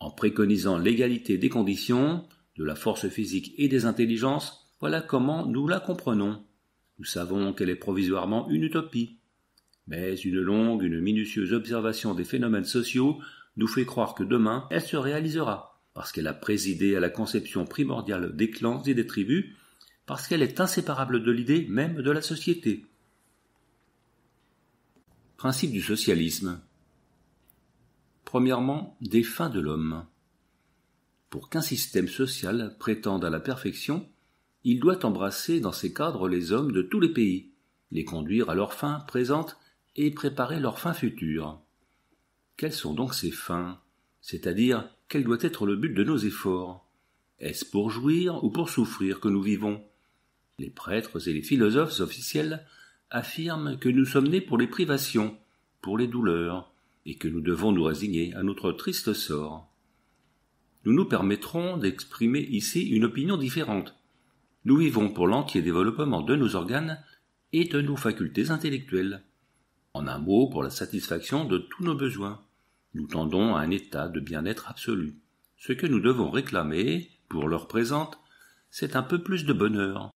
En préconisant l'égalité des conditions, de la force physique et des intelligences, voilà comment nous la comprenons. Nous savons qu'elle est provisoirement une utopie. Mais une longue, une minutieuse observation des phénomènes sociaux nous fait croire que demain, elle se réalisera, parce qu'elle a présidé à la conception primordiale des clans et des tribus, parce qu'elle est inséparable de l'idée même de la société. Principe du socialisme. Premièrement, des fins de l'homme. Pour qu'un système social prétende à la perfection, il doit embrasser dans ses cadres les hommes de tous les pays, les conduire à leurs fins présentes et préparer leurs fins futures. Quelles sont donc ses fins C'est-à-dire, quel doit être le but de nos efforts Est-ce pour jouir ou pour souffrir que nous vivons Les prêtres et les philosophes officiels affirment que nous sommes nés pour les privations, pour les douleurs, et que nous devons nous résigner à notre triste sort. Nous nous permettrons d'exprimer ici une opinion différente. Nous vivons pour l'entier développement de nos organes et de nos facultés intellectuelles. En un mot, pour la satisfaction de tous nos besoins nous tendons à un état de bien-être absolu. Ce que nous devons réclamer, pour l'heure présente, c'est un peu plus de bonheur.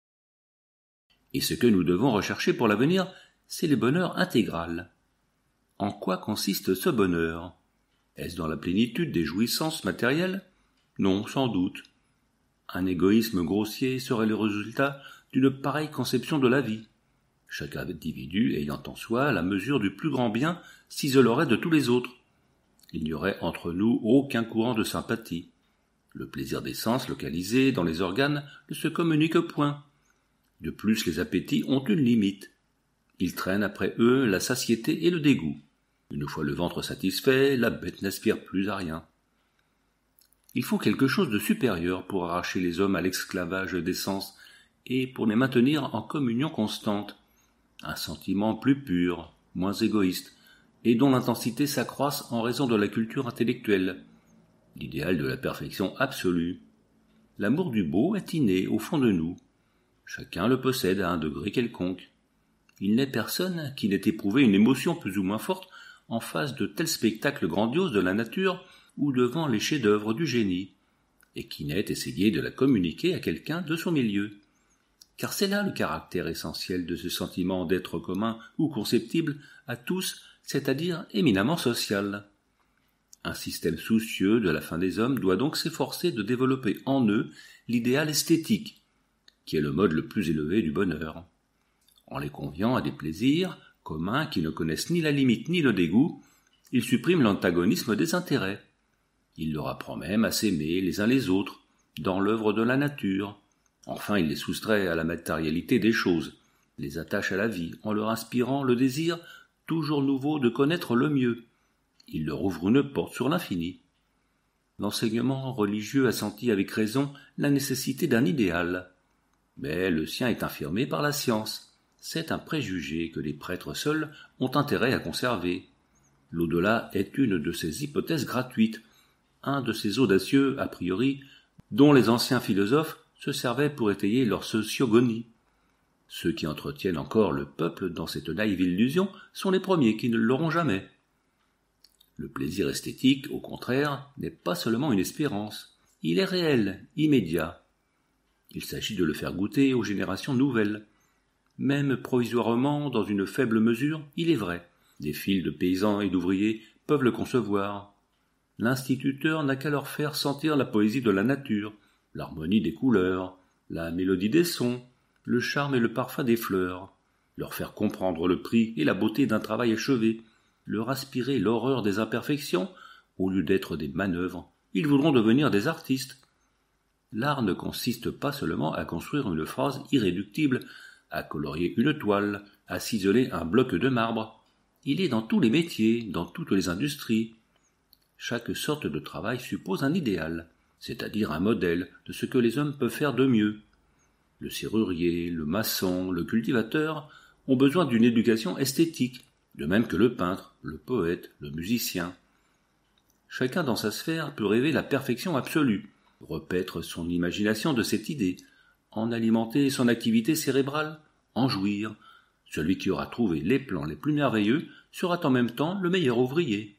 Et ce que nous devons rechercher pour l'avenir, c'est le bonheur intégral. En quoi consiste ce bonheur Est-ce dans la plénitude des jouissances matérielles Non, sans doute. Un égoïsme grossier serait le résultat d'une pareille conception de la vie. Chaque individu ayant en soi la mesure du plus grand bien s'isolerait de tous les autres il n'y aurait entre nous aucun courant de sympathie. Le plaisir des sens localisé dans les organes ne se communique point. De plus, les appétits ont une limite. Ils traînent après eux la satiété et le dégoût. Une fois le ventre satisfait, la bête n'aspire plus à rien. Il faut quelque chose de supérieur pour arracher les hommes à l'esclavage des sens et pour les maintenir en communion constante. Un sentiment plus pur, moins égoïste, et dont l'intensité s'accroisse en raison de la culture intellectuelle, l'idéal de la perfection absolue. L'amour du beau est inné au fond de nous. Chacun le possède à un degré quelconque. Il n'est personne qui n'ait éprouvé une émotion plus ou moins forte en face de tels spectacles grandioses de la nature ou devant les chefs-d'œuvre du génie, et qui n'ait essayé de la communiquer à quelqu'un de son milieu. Car c'est là le caractère essentiel de ce sentiment d'être commun ou conceptible à tous c'est-à-dire éminemment social. Un système soucieux de la fin des hommes doit donc s'efforcer de développer en eux l'idéal esthétique, qui est le mode le plus élevé du bonheur, en les conviant à des plaisirs communs qui ne connaissent ni la limite ni le dégoût, il supprime l'antagonisme des intérêts. Il leur apprend même à s'aimer les uns les autres, dans l'œuvre de la nature. Enfin, il les soustrait à la matérialité des choses, les attache à la vie en leur inspirant le désir toujours nouveau de connaître le mieux. Il leur ouvre une porte sur l'infini. L'enseignement religieux a senti avec raison la nécessité d'un idéal. Mais le sien est infirmé par la science. C'est un préjugé que les prêtres seuls ont intérêt à conserver. L'au-delà est une de ces hypothèses gratuites, un de ces audacieux, a priori, dont les anciens philosophes se servaient pour étayer leur sociogonie. Ceux qui entretiennent encore le peuple dans cette naïve illusion sont les premiers qui ne l'auront jamais. Le plaisir esthétique, au contraire, n'est pas seulement une espérance, il est réel, immédiat. Il s'agit de le faire goûter aux générations nouvelles. Même provisoirement, dans une faible mesure, il est vrai. Des fils de paysans et d'ouvriers peuvent le concevoir. L'instituteur n'a qu'à leur faire sentir la poésie de la nature, l'harmonie des couleurs, la mélodie des sons, le charme et le parfum des fleurs, leur faire comprendre le prix et la beauté d'un travail achevé, leur aspirer l'horreur des imperfections, au lieu d'être des manœuvres, ils voudront devenir des artistes. L'art ne consiste pas seulement à construire une phrase irréductible, à colorier une toile, à ciseler un bloc de marbre. Il est dans tous les métiers, dans toutes les industries. Chaque sorte de travail suppose un idéal, c'est-à-dire un modèle de ce que les hommes peuvent faire de mieux. Le serrurier, le maçon, le cultivateur ont besoin d'une éducation esthétique, de même que le peintre, le poète, le musicien. Chacun dans sa sphère peut rêver la perfection absolue, repaître son imagination de cette idée, en alimenter son activité cérébrale, en jouir. Celui qui aura trouvé les plans les plus merveilleux sera en même temps le meilleur ouvrier.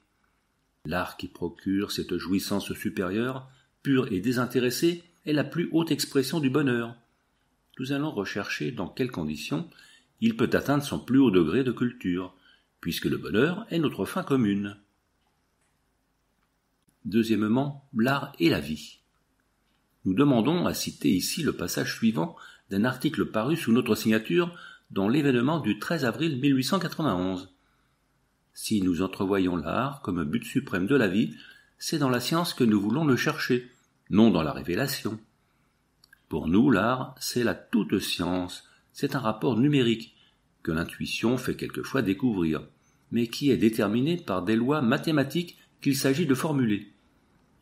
L'art qui procure cette jouissance supérieure, pure et désintéressée, est la plus haute expression du bonheur nous allons rechercher dans quelles conditions il peut atteindre son plus haut degré de culture, puisque le bonheur est notre fin commune. Deuxièmement, l'art et la vie. Nous demandons à citer ici le passage suivant d'un article paru sous notre signature dans l'événement du 13 avril 1891. Si nous entrevoyons l'art comme but suprême de la vie, c'est dans la science que nous voulons le chercher, non dans la révélation. Pour nous, l'art, c'est la toute science, c'est un rapport numérique, que l'intuition fait quelquefois découvrir, mais qui est déterminé par des lois mathématiques qu'il s'agit de formuler.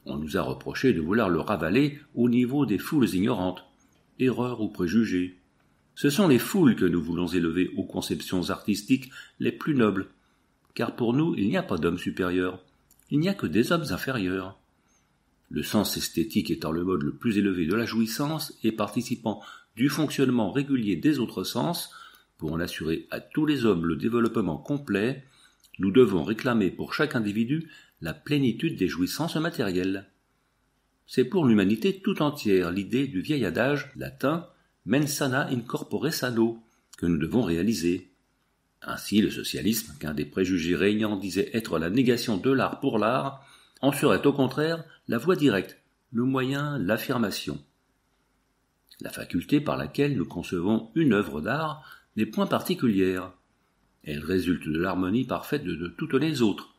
On nous a reproché de vouloir le ravaler au niveau des foules ignorantes. Erreur ou préjugé. Ce sont les foules que nous voulons élever aux conceptions artistiques les plus nobles, car pour nous il n'y a pas d'hommes supérieurs, il n'y a que des hommes inférieurs le sens esthétique étant le mode le plus élevé de la jouissance et participant du fonctionnement régulier des autres sens, pour en assurer à tous les hommes le développement complet, nous devons réclamer pour chaque individu la plénitude des jouissances matérielles. C'est pour l'humanité tout entière l'idée du vieil adage latin sana in corpore sano que nous devons réaliser. Ainsi, le socialisme, qu'un des préjugés régnants disait être la négation de l'art pour l'art, en serait au contraire la voie directe, le moyen, l'affirmation. La faculté par laquelle nous concevons une œuvre d'art n'est point particulière. Elle résulte de l'harmonie parfaite de, toutes les autres.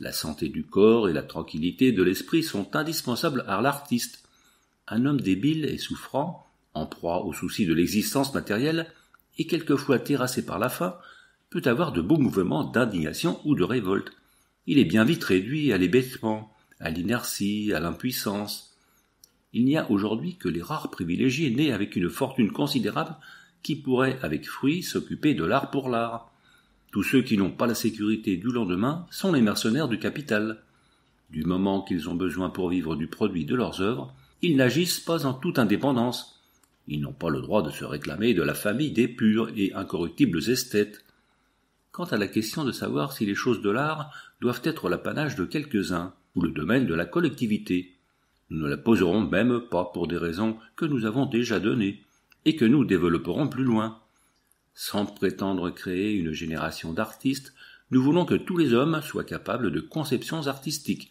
La santé du corps et la tranquillité de l'esprit sont indispensables à l'artiste. Un homme débile et souffrant, en proie aux soucis de l'existence matérielle, et quelquefois terrassé par la faim, peut avoir de beaux mouvements d'indignation ou de révolte il est bien vite réduit à l'hébétement, à l'inertie, à l'impuissance. Il n'y a aujourd'hui que les rares privilégiés nés avec une fortune considérable qui pourraient avec fruit s'occuper de l'art pour l'art. Tous ceux qui n'ont pas la sécurité du lendemain sont les mercenaires du capital. Du moment qu'ils ont besoin pour vivre du produit de leurs œuvres, ils n'agissent pas en toute indépendance. Ils n'ont pas le droit de se réclamer de la famille des purs et incorruptibles esthètes, quant à la question de savoir si les choses de l'art doivent être l'apanage de quelques-uns, ou le domaine de la collectivité. Nous ne la poserons même pas pour des raisons que nous avons déjà données, et que nous développerons plus loin. Sans prétendre créer une génération d'artistes, nous voulons que tous les hommes soient capables de conceptions artistiques,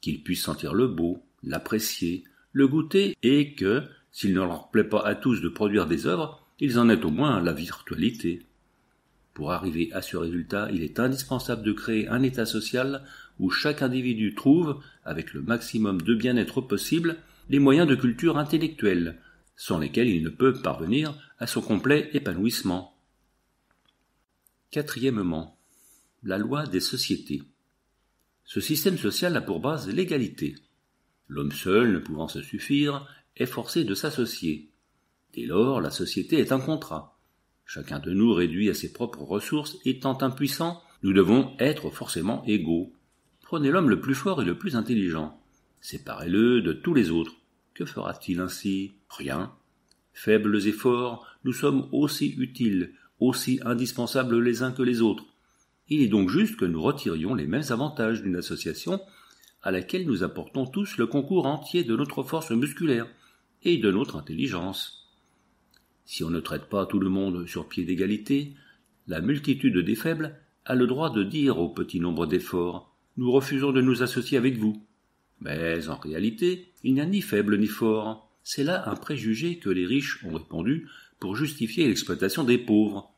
qu'ils puissent sentir le beau, l'apprécier, le goûter, et que, s'il ne leur plaît pas à tous de produire des œuvres, ils en aient au moins la virtualité. Pour arriver à ce résultat, il est indispensable de créer un état social où chaque individu trouve, avec le maximum de bien-être possible, les moyens de culture intellectuelle, sans lesquels il ne peut parvenir à son complet épanouissement. Quatrièmement, la loi des sociétés. Ce système social a pour base l'égalité. L'homme seul, ne pouvant se suffire, est forcé de s'associer. Dès lors, la société est un contrat. Chacun de nous réduit à ses propres ressources, étant impuissant, nous devons être forcément égaux. Prenez l'homme le plus fort et le plus intelligent. Séparez-le de tous les autres. Que fera-t-il ainsi Rien. Faibles et forts, nous sommes aussi utiles, aussi indispensables les uns que les autres. Il est donc juste que nous retirions les mêmes avantages d'une association à laquelle nous apportons tous le concours entier de notre force musculaire et de notre intelligence. Si on ne traite pas tout le monde sur pied d'égalité, la multitude des faibles a le droit de dire au petit nombre d'efforts Nous refusons de nous associer avec vous. Mais en réalité, il n'y a ni faible ni fort. C'est là un préjugé que les riches ont répandu pour justifier l'exploitation des pauvres.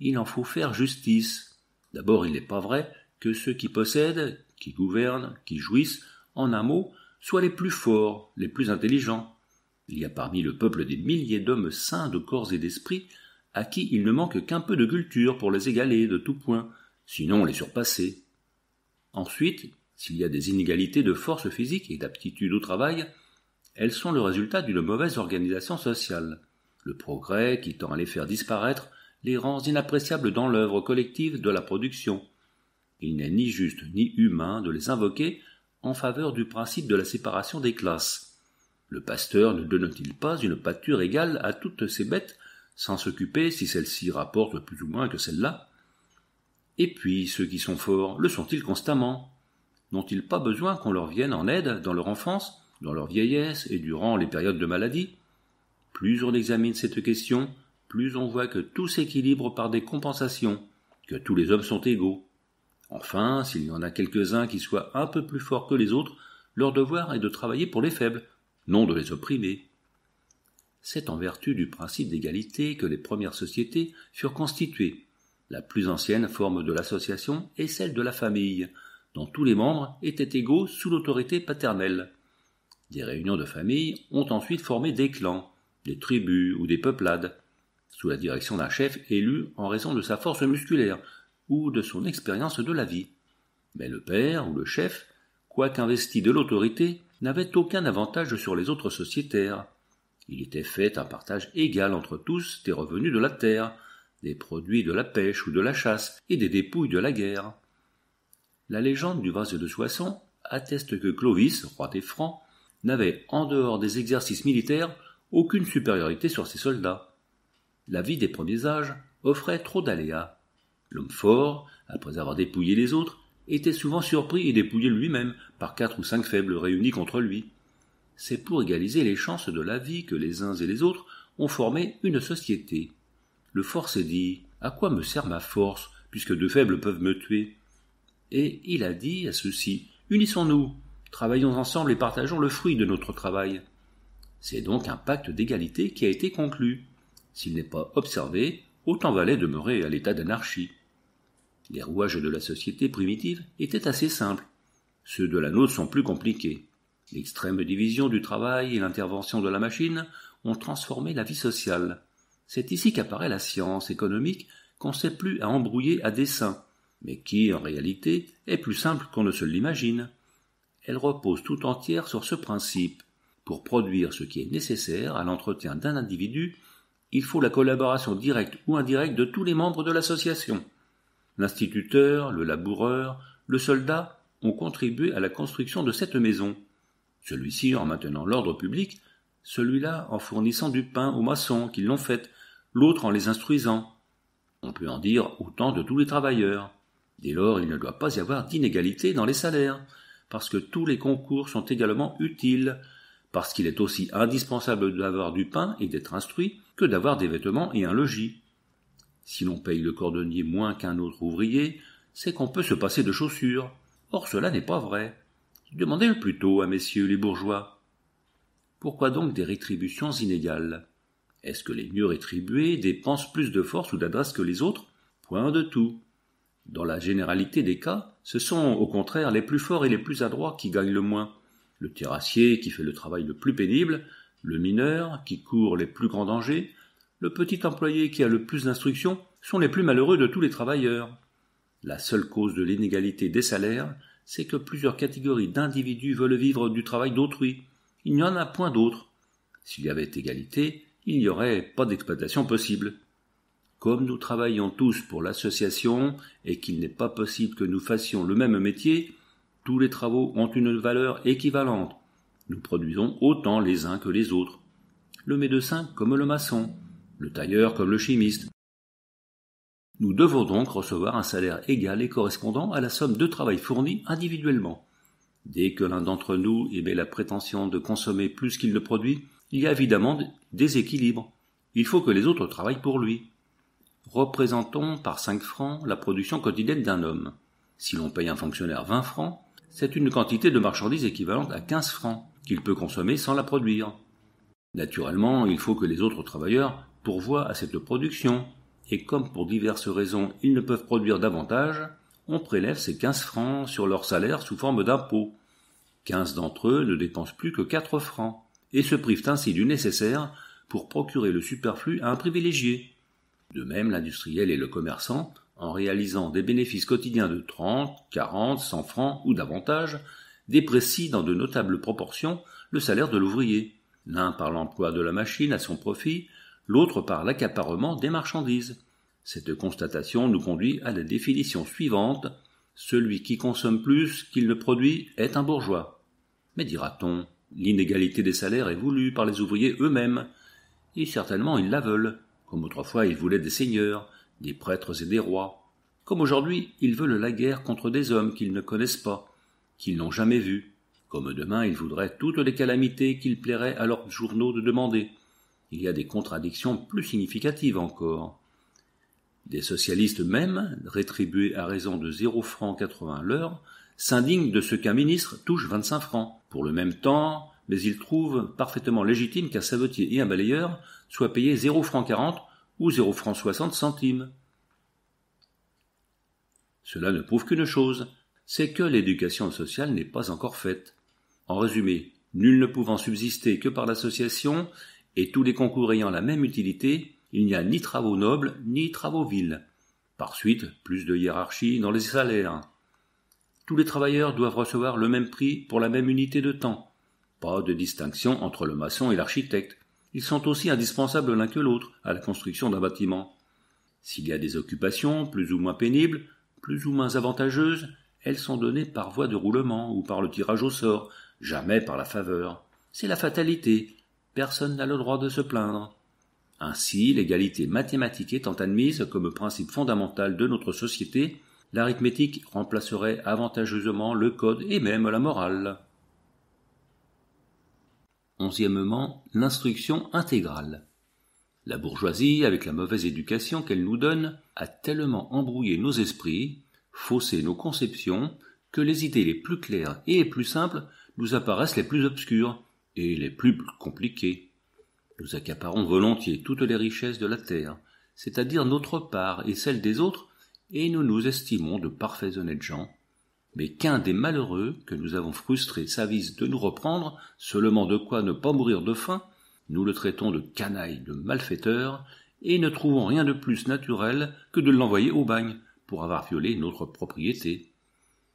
Il en faut faire justice. D'abord, il n'est pas vrai que ceux qui possèdent, qui gouvernent, qui jouissent, en un mot, soient les plus forts, les plus intelligents. Il y a parmi le peuple des milliers d'hommes sains de corps et d'esprit, à qui il ne manque qu'un peu de culture pour les égaler de tout point, sinon les surpasser. Ensuite, s'il y a des inégalités de force physique et d'aptitude au travail, elles sont le résultat d'une mauvaise organisation sociale. Le progrès qui tend à les faire disparaître les rend inappréciables dans l'œuvre collective de la production. Il n'est ni juste ni humain de les invoquer en faveur du principe de la séparation des classes, le pasteur ne donne-t-il pas une pâture égale à toutes ces bêtes, sans s'occuper si celles ci rapportent plus ou moins que celle-là Et puis, ceux qui sont forts, le sont-ils constamment N'ont-ils pas besoin qu'on leur vienne en aide dans leur enfance, dans leur vieillesse et durant les périodes de maladie Plus on examine cette question, plus on voit que tout s'équilibre par des compensations, que tous les hommes sont égaux. Enfin, s'il y en a quelques-uns qui soient un peu plus forts que les autres, leur devoir est de travailler pour les faibles, non de les opprimer. C'est en vertu du principe d'égalité que les premières sociétés furent constituées. La plus ancienne forme de l'association est celle de la famille, dont tous les membres étaient égaux sous l'autorité paternelle. Des réunions de famille ont ensuite formé des clans, des tribus ou des peuplades, sous la direction d'un chef élu en raison de sa force musculaire ou de son expérience de la vie. Mais le père ou le chef, quoique investi de l'autorité, n'avait aucun avantage sur les autres sociétaires. Il était fait un partage égal entre tous des revenus de la terre, des produits de la pêche ou de la chasse et des dépouilles de la guerre. La légende du vase de Soissons atteste que Clovis, roi des Francs, n'avait, en dehors des exercices militaires, aucune supériorité sur ses soldats. La vie des premiers âges offrait trop d'aléas. L'homme fort, après avoir dépouillé les autres, était souvent surpris et dépouillé lui-même par quatre ou cinq faibles réunis contre lui. C'est pour égaliser les chances de la vie que les uns et les autres ont formé une société. Le fort s'est dit À quoi me sert ma force, puisque deux faibles peuvent me tuer Et il a dit à ceux-ci Unissons-nous, travaillons ensemble et partageons le fruit de notre travail. C'est donc un pacte d'égalité qui a été conclu. S'il n'est pas observé, autant valait demeurer à l'état d'anarchie. Les rouages de la société primitive étaient assez simples. Ceux de la nôtre sont plus compliqués. L'extrême division du travail et l'intervention de la machine ont transformé la vie sociale. C'est ici qu'apparaît la science économique qu'on ne sait plus à embrouiller à dessein, mais qui, en réalité, est plus simple qu'on ne se l'imagine. Elle repose tout entière sur ce principe. Pour produire ce qui est nécessaire à l'entretien d'un individu, il faut la collaboration directe ou indirecte de tous les membres de l'association. L'instituteur, le laboureur, le soldat ont contribué à la construction de cette maison. Celui-ci en maintenant l'ordre public, celui-là en fournissant du pain aux maçons qui l'ont faite, l'autre en les instruisant. On peut en dire autant de tous les travailleurs. Dès lors, il ne doit pas y avoir d'inégalité dans les salaires, parce que tous les concours sont également utiles, parce qu'il est aussi indispensable d'avoir du pain et d'être instruit que d'avoir des vêtements et un logis. Si l'on paye le cordonnier moins qu'un autre ouvrier, c'est qu'on peut se passer de chaussures. Or cela n'est pas vrai. Demandez-le plutôt à messieurs les bourgeois. Pourquoi donc des rétributions inégales Est-ce que les mieux rétribués dépensent plus de force ou d'adresse que les autres Point de tout. Dans la généralité des cas, ce sont au contraire les plus forts et les plus adroits qui gagnent le moins. Le terrassier qui fait le travail le plus pénible, le mineur qui court les plus grands dangers, le petit employé qui a le plus d'instructions sont les plus malheureux de tous les travailleurs. La seule cause de l'inégalité des salaires, c'est que plusieurs catégories d'individus veulent vivre du travail d'autrui. Il n'y en a point d'autre. S'il y avait égalité, il n'y aurait pas d'exploitation possible. Comme nous travaillons tous pour l'association et qu'il n'est pas possible que nous fassions le même métier, tous les travaux ont une valeur équivalente. Nous produisons autant les uns que les autres. Le médecin comme le maçon, le tailleur comme le chimiste. Nous devons donc recevoir un salaire égal et correspondant à la somme de travail fournie individuellement. Dès que l'un d'entre nous émet la prétention de consommer plus qu'il ne produit, il y a évidemment des équilibres. Il faut que les autres travaillent pour lui. Représentons par 5 francs la production quotidienne d'un homme. Si l'on paye un fonctionnaire 20 francs, c'est une quantité de marchandises équivalente à 15 francs qu'il peut consommer sans la produire. Naturellement, il faut que les autres travailleurs pourvoient à cette production, et comme pour diverses raisons ils ne peuvent produire davantage, on prélève ces quinze francs sur leur salaire sous forme d'impôt. quinze d'entre eux ne dépensent plus que quatre francs, et se privent ainsi du nécessaire pour procurer le superflu à un privilégié. De même, l'industriel et le commerçant, en réalisant des bénéfices quotidiens de trente quarante cent francs ou davantage, déprécient dans de notables proportions le salaire de l'ouvrier, l'un par l'emploi de la machine à son profit, l'autre par l'accaparement des marchandises. Cette constatation nous conduit à la définition suivante celui qui consomme plus qu'il ne produit est un bourgeois. Mais dira-t-on, l'inégalité des salaires est voulue par les ouvriers eux-mêmes, et certainement ils la veulent, comme autrefois ils voulaient des seigneurs, des prêtres et des rois, comme aujourd'hui ils veulent la guerre contre des hommes qu'ils ne connaissent pas, qu'ils n'ont jamais vus, comme demain ils voudraient toutes les calamités qu'il plairait à leurs journaux de demander, il y a des contradictions plus significatives encore. Des socialistes mêmes, rétribués à raison de 0 francs 80 l'heure, s'indignent de ce qu'un ministre touche 25 francs. Pour le même temps, mais ils trouvent parfaitement légitime qu'un sabotier et un balayeur soient payés 0 francs 40 ou 0 francs 60 centimes. Cela ne prouve qu'une chose, c'est que l'éducation sociale n'est pas encore faite. En résumé, nul ne pouvant subsister que par l'association, et tous les concours ayant la même utilité, il n'y a ni travaux nobles ni travaux vils. Par suite, plus de hiérarchie dans les salaires. Tous les travailleurs doivent recevoir le même prix pour la même unité de temps. Pas de distinction entre le maçon et l'architecte. Ils sont aussi indispensables l'un que l'autre à la construction d'un bâtiment. S'il y a des occupations plus ou moins pénibles, plus ou moins avantageuses, elles sont données par voie de roulement ou par le tirage au sort, jamais par la faveur. C'est la fatalité, personne n'a le droit de se plaindre. Ainsi, l'égalité mathématique étant admise comme principe fondamental de notre société, l'arithmétique remplacerait avantageusement le code et même la morale. Onzièmement, l'instruction intégrale. La bourgeoisie, avec la mauvaise éducation qu'elle nous donne, a tellement embrouillé nos esprits, faussé nos conceptions, que les idées les plus claires et les plus simples nous apparaissent les plus obscures, et les plus compliqués. Nous accaparons volontiers toutes les richesses de la terre, c'est-à-dire notre part et celle des autres, et nous nous estimons de parfaits honnêtes gens, mais qu'un des malheureux que nous avons frustrés s'avise de nous reprendre, seulement de quoi ne pas mourir de faim, nous le traitons de canaille, de malfaiteur, et ne trouvons rien de plus naturel que de l'envoyer au bagne pour avoir violé notre propriété.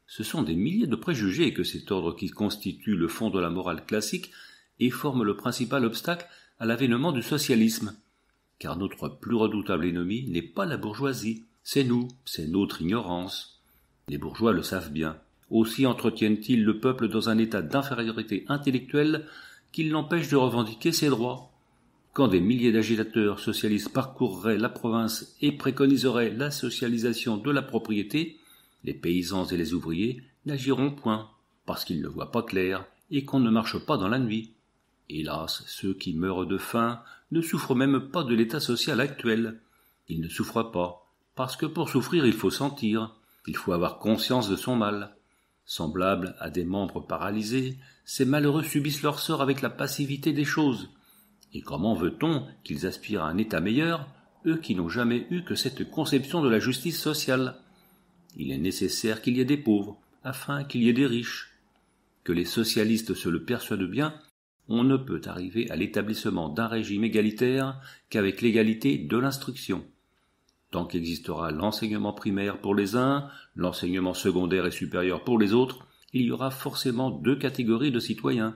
Ce sont des milliers de préjugés que cet ordre qui constitue le fond de la morale classique et forme le principal obstacle à l'avènement du socialisme. Car notre plus redoutable ennemi n'est pas la bourgeoisie, c'est nous, c'est notre ignorance. Les bourgeois le savent bien. Aussi entretiennent-ils le peuple dans un état d'infériorité intellectuelle qui l'empêche de revendiquer ses droits. Quand des milliers d'agitateurs socialistes parcourraient la province et préconiseraient la socialisation de la propriété, les paysans et les ouvriers n'agiront point, parce qu'ils ne voient pas clair et qu'on ne marche pas dans la nuit. Hélas, ceux qui meurent de faim ne souffrent même pas de l'état social actuel. Ils ne souffrent pas, parce que pour souffrir il faut sentir, il faut avoir conscience de son mal. Semblables à des membres paralysés, ces malheureux subissent leur sort avec la passivité des choses. Et comment veut-on qu'ils aspirent à un état meilleur, eux qui n'ont jamais eu que cette conception de la justice sociale Il est nécessaire qu'il y ait des pauvres, afin qu'il y ait des riches. Que les socialistes se le persuadent bien, on ne peut arriver à l'établissement d'un régime égalitaire qu'avec l'égalité de l'instruction. Tant qu'existera l'enseignement primaire pour les uns, l'enseignement secondaire et supérieur pour les autres, il y aura forcément deux catégories de citoyens.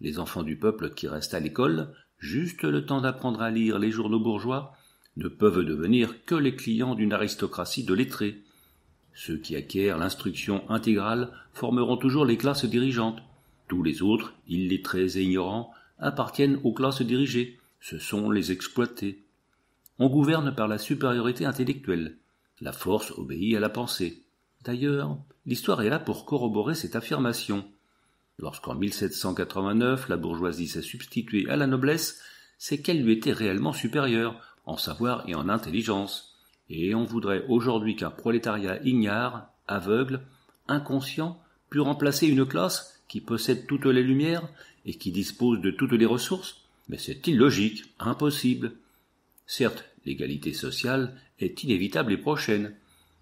Les enfants du peuple qui restent à l'école, juste le temps d'apprendre à lire les journaux bourgeois, ne peuvent devenir que les clients d'une aristocratie de lettrés. Ceux qui acquièrent l'instruction intégrale formeront toujours les classes dirigeantes, tous les autres, illettrés et ignorants, appartiennent aux classes dirigées, ce sont les exploités. On gouverne par la supériorité intellectuelle. La force obéit à la pensée. D'ailleurs, l'histoire est là pour corroborer cette affirmation. Lorsqu'en 1789 la bourgeoisie s'est substituée à la noblesse, c'est qu'elle lui était réellement supérieure, en savoir et en intelligence. Et on voudrait aujourd'hui qu'un prolétariat ignare, aveugle, inconscient, pût remplacer une classe qui possède toutes les lumières et qui dispose de toutes les ressources Mais c'est illogique, impossible. Certes, l'égalité sociale est inévitable et prochaine.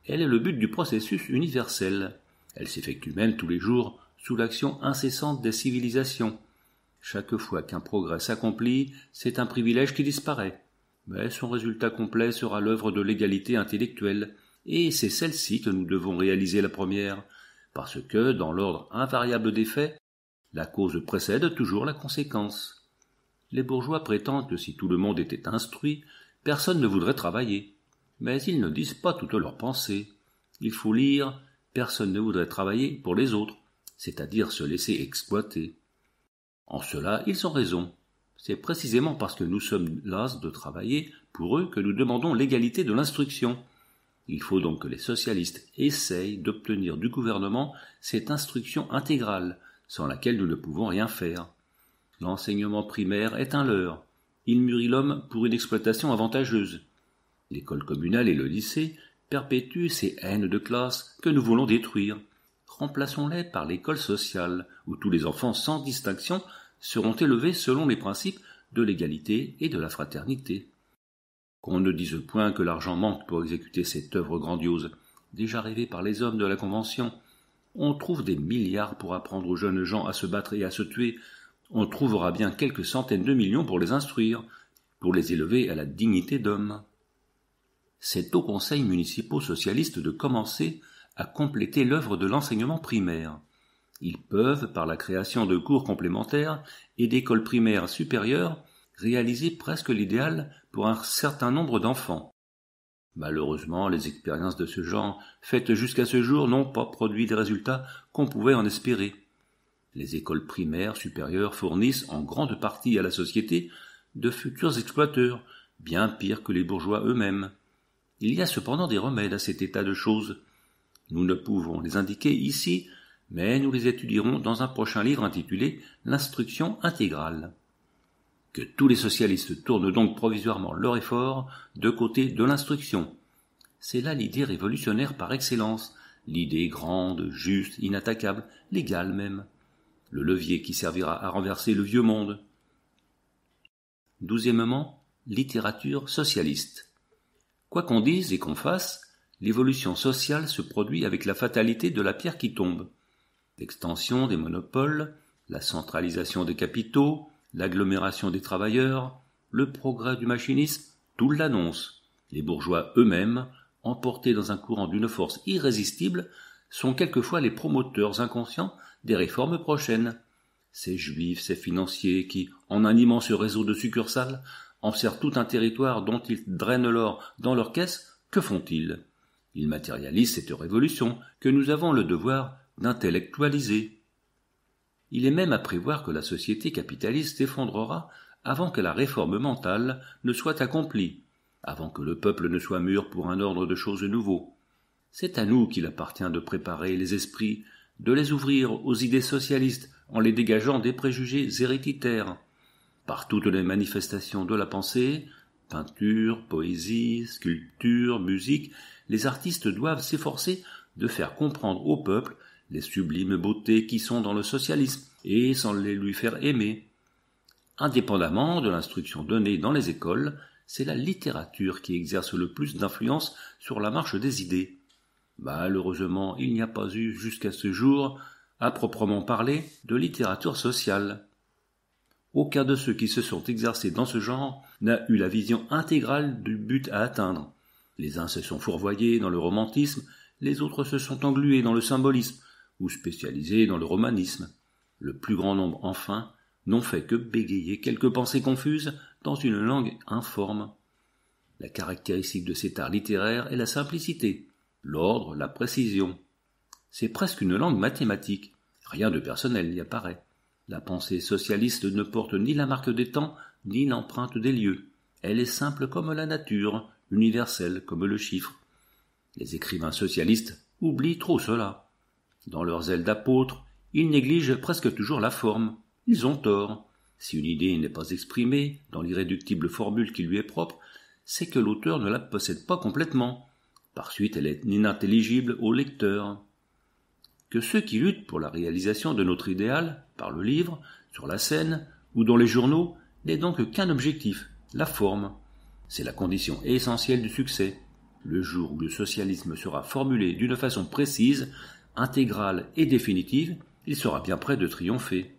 Elle est le but du processus universel. Elle s'effectue même tous les jours sous l'action incessante des civilisations. Chaque fois qu'un progrès s'accomplit, c'est un privilège qui disparaît. Mais son résultat complet sera l'œuvre de l'égalité intellectuelle, et c'est celle-ci que nous devons réaliser la première, parce que, dans l'ordre invariable des faits, la cause précède toujours la conséquence. Les bourgeois prétendent que si tout le monde était instruit, personne ne voudrait travailler. Mais ils ne disent pas toutes leurs pensées. Il faut lire Personne ne voudrait travailler pour les autres, c'est-à-dire se laisser exploiter. En cela, ils ont raison. C'est précisément parce que nous sommes las de travailler pour eux que nous demandons l'égalité de l'instruction, il faut donc que les socialistes essayent d'obtenir du gouvernement cette instruction intégrale, sans laquelle nous ne pouvons rien faire. L'enseignement primaire est un leurre. Il mûrit l'homme pour une exploitation avantageuse. L'école communale et le lycée perpétuent ces haines de classe que nous voulons détruire. Remplaçons-les par l'école sociale, où tous les enfants sans distinction seront élevés selon les principes de l'égalité et de la fraternité qu'on ne dise point que l'argent manque pour exécuter cette œuvre grandiose, déjà rêvée par les hommes de la Convention. On trouve des milliards pour apprendre aux jeunes gens à se battre et à se tuer. On trouvera bien quelques centaines de millions pour les instruire, pour les élever à la dignité d'homme. C'est aux conseils municipaux socialistes de commencer à compléter l'œuvre de l'enseignement primaire. Ils peuvent, par la création de cours complémentaires et d'écoles primaires supérieures, réaliser presque l'idéal pour un certain nombre d'enfants. Malheureusement, les expériences de ce genre faites jusqu'à ce jour n'ont pas produit les résultats qu'on pouvait en espérer. Les écoles primaires supérieures fournissent en grande partie à la société de futurs exploiteurs, bien pires que les bourgeois eux-mêmes. Il y a cependant des remèdes à cet état de choses. Nous ne pouvons les indiquer ici, mais nous les étudierons dans un prochain livre intitulé L'instruction intégrale que tous les socialistes tournent donc provisoirement leur effort de côté de l'instruction. C'est là l'idée révolutionnaire par excellence, l'idée grande, juste, inattaquable, légale même, le levier qui servira à renverser le vieux monde. Douzièmement, littérature socialiste. Quoi qu'on dise et qu'on fasse, l'évolution sociale se produit avec la fatalité de la pierre qui tombe. L'extension des monopoles, la centralisation des capitaux, l'agglomération des travailleurs, le progrès du machinisme, tout l'annonce. Les bourgeois eux-mêmes, emportés dans un courant d'une force irrésistible, sont quelquefois les promoteurs inconscients des réformes prochaines. Ces juifs, ces financiers qui, en un immense réseau de succursales, enserrent tout un territoire dont ils drainent l'or dans leurs caisses, que font-ils Ils matérialisent cette révolution que nous avons le devoir d'intellectualiser. Il est même à prévoir que la société capitaliste s'effondrera avant que la réforme mentale ne soit accomplie, avant que le peuple ne soit mûr pour un ordre de choses nouveau. C'est à nous qu'il appartient de préparer les esprits, de les ouvrir aux idées socialistes en les dégageant des préjugés héréditaires. Par toutes les manifestations de la pensée, peinture, poésie, sculpture, musique, les artistes doivent s'efforcer de faire comprendre au peuple les sublimes beautés qui sont dans le socialisme, et sans les lui faire aimer. Indépendamment de l'instruction donnée dans les écoles, c'est la littérature qui exerce le plus d'influence sur la marche des idées. Malheureusement, il n'y a pas eu jusqu'à ce jour, à proprement parler, de littérature sociale. Aucun de ceux qui se sont exercés dans ce genre n'a eu la vision intégrale du but à atteindre. Les uns se sont fourvoyés dans le romantisme, les autres se sont englués dans le symbolisme, ou spécialisés dans le romanisme. Le plus grand nombre, enfin, n'ont fait que bégayer quelques pensées confuses dans une langue informe. La caractéristique de cet art littéraire est la simplicité, l'ordre, la précision. C'est presque une langue mathématique. Rien de personnel n'y apparaît. La pensée socialiste ne porte ni la marque des temps, ni l'empreinte des lieux. Elle est simple comme la nature, universelle comme le chiffre. Les écrivains socialistes oublient trop cela. Dans leurs ailes d'apôtre, ils négligent presque toujours la forme. Ils ont tort. Si une idée n'est pas exprimée dans l'irréductible formule qui lui est propre, c'est que l'auteur ne la possède pas complètement. Par suite, elle est inintelligible au lecteur. Que ceux qui luttent pour la réalisation de notre idéal, par le livre, sur la scène ou dans les journaux, n'aient donc qu'un objectif, la forme. C'est la condition essentielle du succès. Le jour où le socialisme sera formulé d'une façon précise, intégrale et définitive, il sera bien près de triompher.